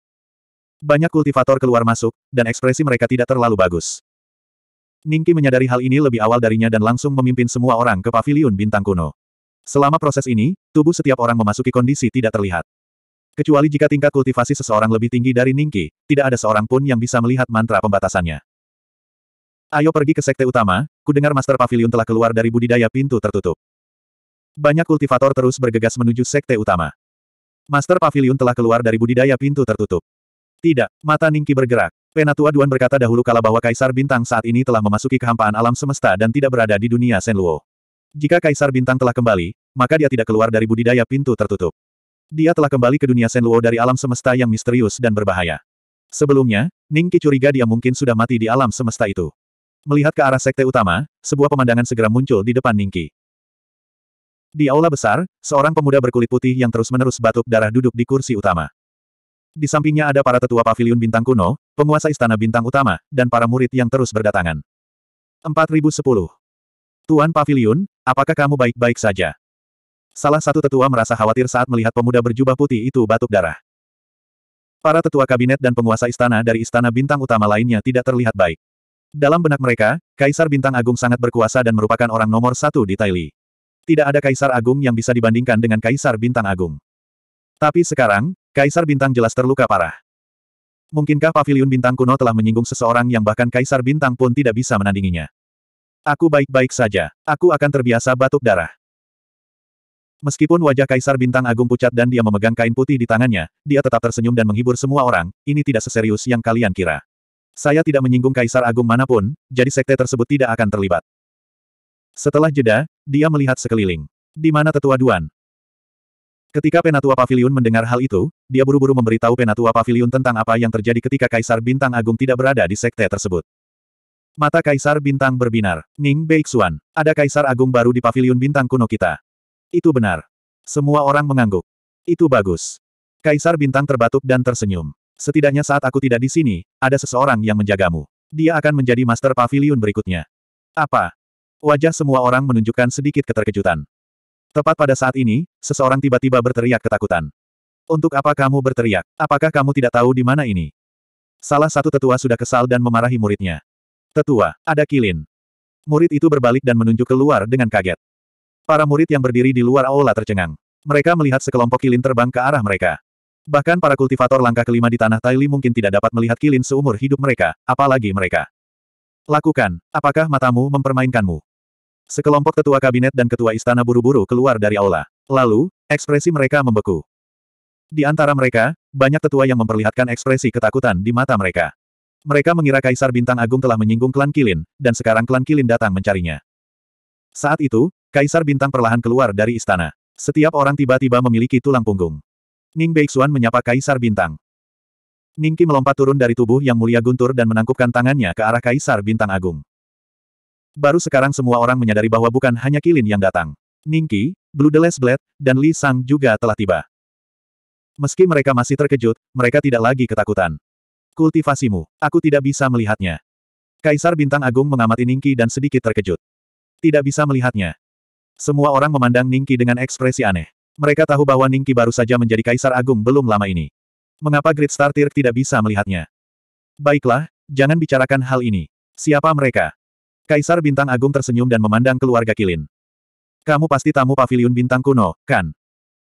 Banyak kultivator keluar masuk, dan ekspresi mereka tidak terlalu bagus. Ningki menyadari hal ini lebih awal darinya dan langsung memimpin semua orang ke paviliun bintang kuno. Selama proses ini, tubuh setiap orang memasuki kondisi tidak terlihat. Kecuali jika tingkat kultivasi seseorang lebih tinggi dari Ningki, tidak ada seorang pun yang bisa melihat mantra pembatasannya. Ayo pergi ke sekte utama, Kudengar Master Pavilion telah keluar dari budidaya pintu tertutup. Banyak kultivator terus bergegas menuju sekte utama. Master Pavilion telah keluar dari budidaya pintu tertutup. Tidak, mata Ningki bergerak. Penatua Duan berkata dahulu kala bahwa Kaisar Bintang saat ini telah memasuki kehampaan alam semesta dan tidak berada di dunia Senluo. Jika Kaisar Bintang telah kembali, maka dia tidak keluar dari budidaya pintu tertutup. Dia telah kembali ke dunia Senluo dari alam semesta yang misterius dan berbahaya. Sebelumnya, Ning curiga dia mungkin sudah mati di alam semesta itu. Melihat ke arah sekte utama, sebuah pemandangan segera muncul di depan Ning Ki. Di aula besar, seorang pemuda berkulit putih yang terus-menerus batuk darah duduk di kursi utama. Di sampingnya ada para tetua pavilion bintang kuno, penguasa istana bintang utama, dan para murid yang terus berdatangan. 4010. Tuan Pavilion, apakah kamu baik-baik saja? Salah satu tetua merasa khawatir saat melihat pemuda berjubah putih itu batuk darah. Para tetua kabinet dan penguasa istana dari istana bintang utama lainnya tidak terlihat baik. Dalam benak mereka, Kaisar Bintang Agung sangat berkuasa dan merupakan orang nomor satu di Taili. Tidak ada Kaisar Agung yang bisa dibandingkan dengan Kaisar Bintang Agung. Tapi sekarang, Kaisar Bintang jelas terluka parah. Mungkinkah Pavilion bintang kuno telah menyinggung seseorang yang bahkan kaisar bintang pun tidak bisa menandinginya? Aku baik-baik saja. Aku akan terbiasa batuk darah. Meskipun wajah kaisar bintang agung pucat dan dia memegang kain putih di tangannya, dia tetap tersenyum dan menghibur semua orang, ini tidak seserius yang kalian kira. Saya tidak menyinggung kaisar agung manapun, jadi sekte tersebut tidak akan terlibat. Setelah jeda, dia melihat sekeliling. Di mana tetua Duan? Ketika Penatua Pavilion mendengar hal itu, dia buru-buru memberitahu Penatua Pavilion tentang apa yang terjadi ketika Kaisar Bintang Agung tidak berada di sekte tersebut. Mata Kaisar Bintang berbinar. Ning Beixuan, ada Kaisar Agung baru di Pavilion Bintang kuno kita. Itu benar. Semua orang mengangguk. Itu bagus. Kaisar Bintang terbatuk dan tersenyum. Setidaknya saat aku tidak di sini, ada seseorang yang menjagamu. Dia akan menjadi master pavilion berikutnya. Apa? Wajah semua orang menunjukkan sedikit keterkejutan. Tepat pada saat ini, seseorang tiba-tiba berteriak ketakutan. Untuk apa kamu berteriak? Apakah kamu tidak tahu di mana ini? Salah satu tetua sudah kesal dan memarahi muridnya. Tetua, ada kilin. Murid itu berbalik dan menunjuk keluar dengan kaget. Para murid yang berdiri di luar aula tercengang. Mereka melihat sekelompok kilin terbang ke arah mereka. Bahkan para kultivator langkah kelima di tanah Taili mungkin tidak dapat melihat kilin seumur hidup mereka, apalagi mereka. Lakukan, apakah matamu mempermainkanmu? Sekelompok ketua kabinet dan ketua istana buru-buru keluar dari aula. Lalu, ekspresi mereka membeku. Di antara mereka, banyak tetua yang memperlihatkan ekspresi ketakutan di mata mereka. Mereka mengira Kaisar Bintang Agung telah menyinggung klan Kilin, dan sekarang klan Kilin datang mencarinya. Saat itu, Kaisar Bintang perlahan keluar dari istana. Setiap orang tiba-tiba memiliki tulang punggung. Ning Beixuan menyapa Kaisar Bintang. Ning Ningki melompat turun dari tubuh yang mulia guntur dan menangkupkan tangannya ke arah Kaisar Bintang Agung. Baru sekarang semua orang menyadari bahwa bukan hanya Kilin yang datang. Ningki, Blue the Blade, dan Li Sang juga telah tiba. Meski mereka masih terkejut, mereka tidak lagi ketakutan. Kultivasimu, aku tidak bisa melihatnya. Kaisar Bintang Agung mengamati Ningki dan sedikit terkejut. Tidak bisa melihatnya. Semua orang memandang Ningki dengan ekspresi aneh. Mereka tahu bahwa Ningki baru saja menjadi Kaisar Agung belum lama ini. Mengapa Great Star Tirk tidak bisa melihatnya? Baiklah, jangan bicarakan hal ini. Siapa mereka? Kaisar Bintang Agung tersenyum dan memandang keluarga Kilin. Kamu pasti tamu paviliun bintang kuno, kan?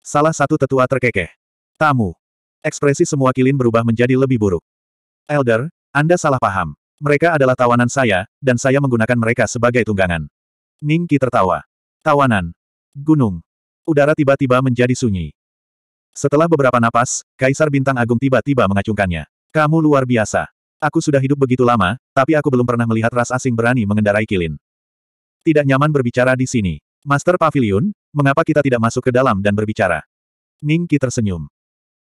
Salah satu tetua terkekeh. Tamu. Ekspresi semua Kilin berubah menjadi lebih buruk. Elder, Anda salah paham. Mereka adalah tawanan saya, dan saya menggunakan mereka sebagai tunggangan. Ningki tertawa. Tawanan. Gunung. Udara tiba-tiba menjadi sunyi. Setelah beberapa napas, Kaisar Bintang Agung tiba-tiba mengacungkannya. Kamu luar biasa. Aku sudah hidup begitu lama, tapi aku belum pernah melihat ras asing berani mengendarai kilin. Tidak nyaman berbicara di sini. Master Pavilion, mengapa kita tidak masuk ke dalam dan berbicara? Ningki tersenyum.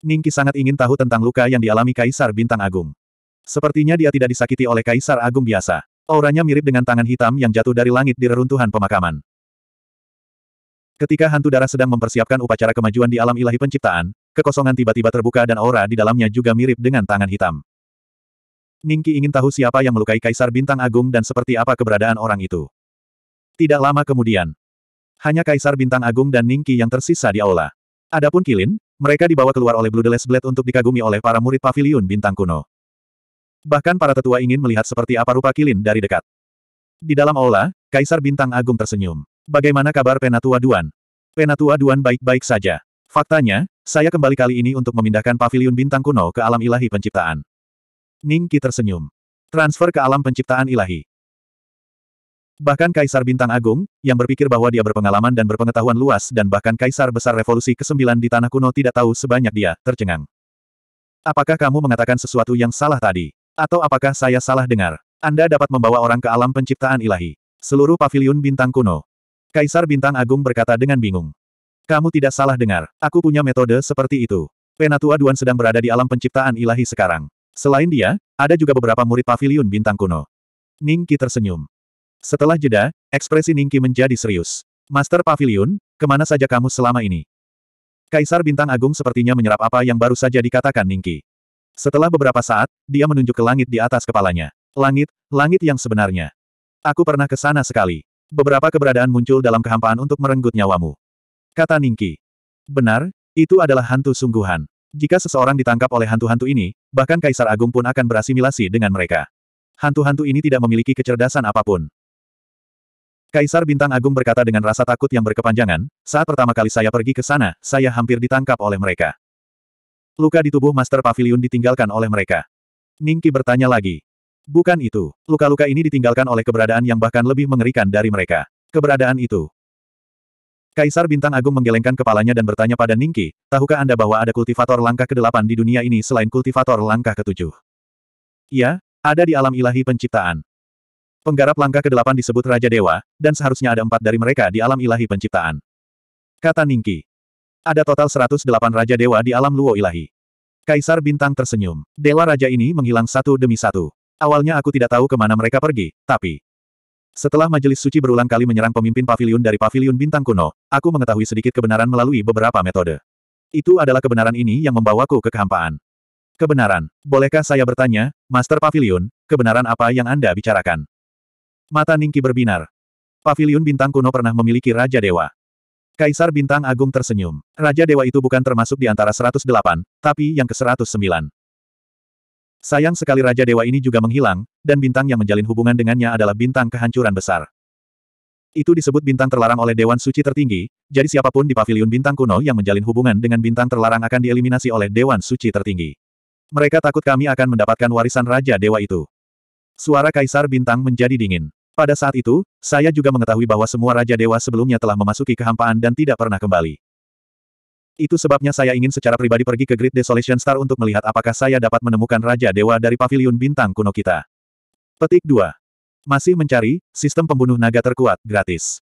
Ningki sangat ingin tahu tentang luka yang dialami Kaisar Bintang Agung. Sepertinya dia tidak disakiti oleh Kaisar Agung biasa. Auranya mirip dengan tangan hitam yang jatuh dari langit di reruntuhan pemakaman. Ketika hantu darah sedang mempersiapkan upacara kemajuan di alam ilahi penciptaan, kekosongan tiba-tiba terbuka dan aura di dalamnya juga mirip dengan tangan hitam. Ningki ingin tahu siapa yang melukai Kaisar Bintang Agung dan seperti apa keberadaan orang itu. Tidak lama kemudian, hanya Kaisar Bintang Agung dan Ningki yang tersisa di aula. Adapun Kilin, mereka dibawa keluar oleh Blue Deles Blade untuk dikagumi oleh para murid paviliun Bintang Kuno. Bahkan para tetua ingin melihat seperti apa rupa Kilin dari dekat. Di dalam aula, Kaisar Bintang Agung tersenyum. Bagaimana kabar Penatua Duan? Penatua Duan baik-baik saja. Faktanya, saya kembali kali ini untuk memindahkan paviliun Bintang Kuno ke alam ilahi penciptaan. Ningki tersenyum. Transfer ke alam penciptaan ilahi. Bahkan Kaisar Bintang Agung, yang berpikir bahwa dia berpengalaman dan berpengetahuan luas dan bahkan Kaisar Besar Revolusi ke-9 di Tanah Kuno tidak tahu sebanyak dia, tercengang. Apakah kamu mengatakan sesuatu yang salah tadi? Atau apakah saya salah dengar? Anda dapat membawa orang ke alam penciptaan ilahi. Seluruh paviliun Bintang Kuno. Kaisar Bintang Agung berkata dengan bingung. Kamu tidak salah dengar, aku punya metode seperti itu. Penatua Duan sedang berada di alam penciptaan ilahi sekarang. Selain dia, ada juga beberapa murid Pavilion bintang kuno. Ningki tersenyum. Setelah jeda, ekspresi Ningki menjadi serius. Master Pavilion, kemana saja kamu selama ini? Kaisar Bintang Agung sepertinya menyerap apa yang baru saja dikatakan Ningki. Setelah beberapa saat, dia menunjuk ke langit di atas kepalanya. Langit, langit yang sebenarnya. Aku pernah ke sana sekali. Beberapa keberadaan muncul dalam kehampaan untuk merenggut nyawamu. Kata Ningki. Benar, itu adalah hantu sungguhan. Jika seseorang ditangkap oleh hantu-hantu ini, bahkan Kaisar Agung pun akan berasimilasi dengan mereka. Hantu-hantu ini tidak memiliki kecerdasan apapun. Kaisar Bintang Agung berkata dengan rasa takut yang berkepanjangan, saat pertama kali saya pergi ke sana, saya hampir ditangkap oleh mereka. Luka di tubuh Master Pavilion ditinggalkan oleh mereka. Ningki bertanya lagi. Bukan itu, luka-luka ini ditinggalkan oleh keberadaan yang bahkan lebih mengerikan dari mereka. Keberadaan itu, Kaisar Bintang Agung menggelengkan kepalanya dan bertanya pada Ningki, tahukah Anda bahwa ada kultivator langkah ke-8 di dunia ini selain kultivator langkah ke-7? Iya, ada di alam ilahi penciptaan. Penggarap langkah ke-8 disebut Raja Dewa, dan seharusnya ada empat dari mereka di alam ilahi penciptaan. Kata Ningki. Ada total 108 Raja Dewa di alam Luo ilahi. Kaisar Bintang tersenyum. Dewa Raja ini menghilang satu demi satu. Awalnya aku tidak tahu kemana mereka pergi, tapi... Setelah majelis suci berulang kali menyerang pemimpin pavilion dari pavilion bintang kuno, aku mengetahui sedikit kebenaran melalui beberapa metode. Itu adalah kebenaran ini yang membawaku ke kehampaan. Kebenaran. Bolehkah saya bertanya, Master Pavilion, kebenaran apa yang Anda bicarakan? Mata Ningki berbinar. Pavilion Bintang Kuno pernah memiliki Raja Dewa. Kaisar Bintang Agung tersenyum. Raja Dewa itu bukan termasuk di antara 108, tapi yang ke-109. Sayang sekali Raja Dewa ini juga menghilang, dan bintang yang menjalin hubungan dengannya adalah bintang kehancuran besar. Itu disebut bintang terlarang oleh Dewan Suci Tertinggi, jadi siapapun di paviliun bintang kuno yang menjalin hubungan dengan bintang terlarang akan dieliminasi oleh Dewan Suci Tertinggi. Mereka takut kami akan mendapatkan warisan Raja Dewa itu. Suara Kaisar Bintang menjadi dingin. Pada saat itu, saya juga mengetahui bahwa semua Raja Dewa sebelumnya telah memasuki kehampaan dan tidak pernah kembali. Itu sebabnya saya ingin secara pribadi pergi ke Great Desolation Star untuk melihat apakah saya dapat menemukan Raja Dewa dari Paviliun Bintang Kuno kita. Petik 2. Masih mencari, sistem pembunuh naga terkuat, gratis.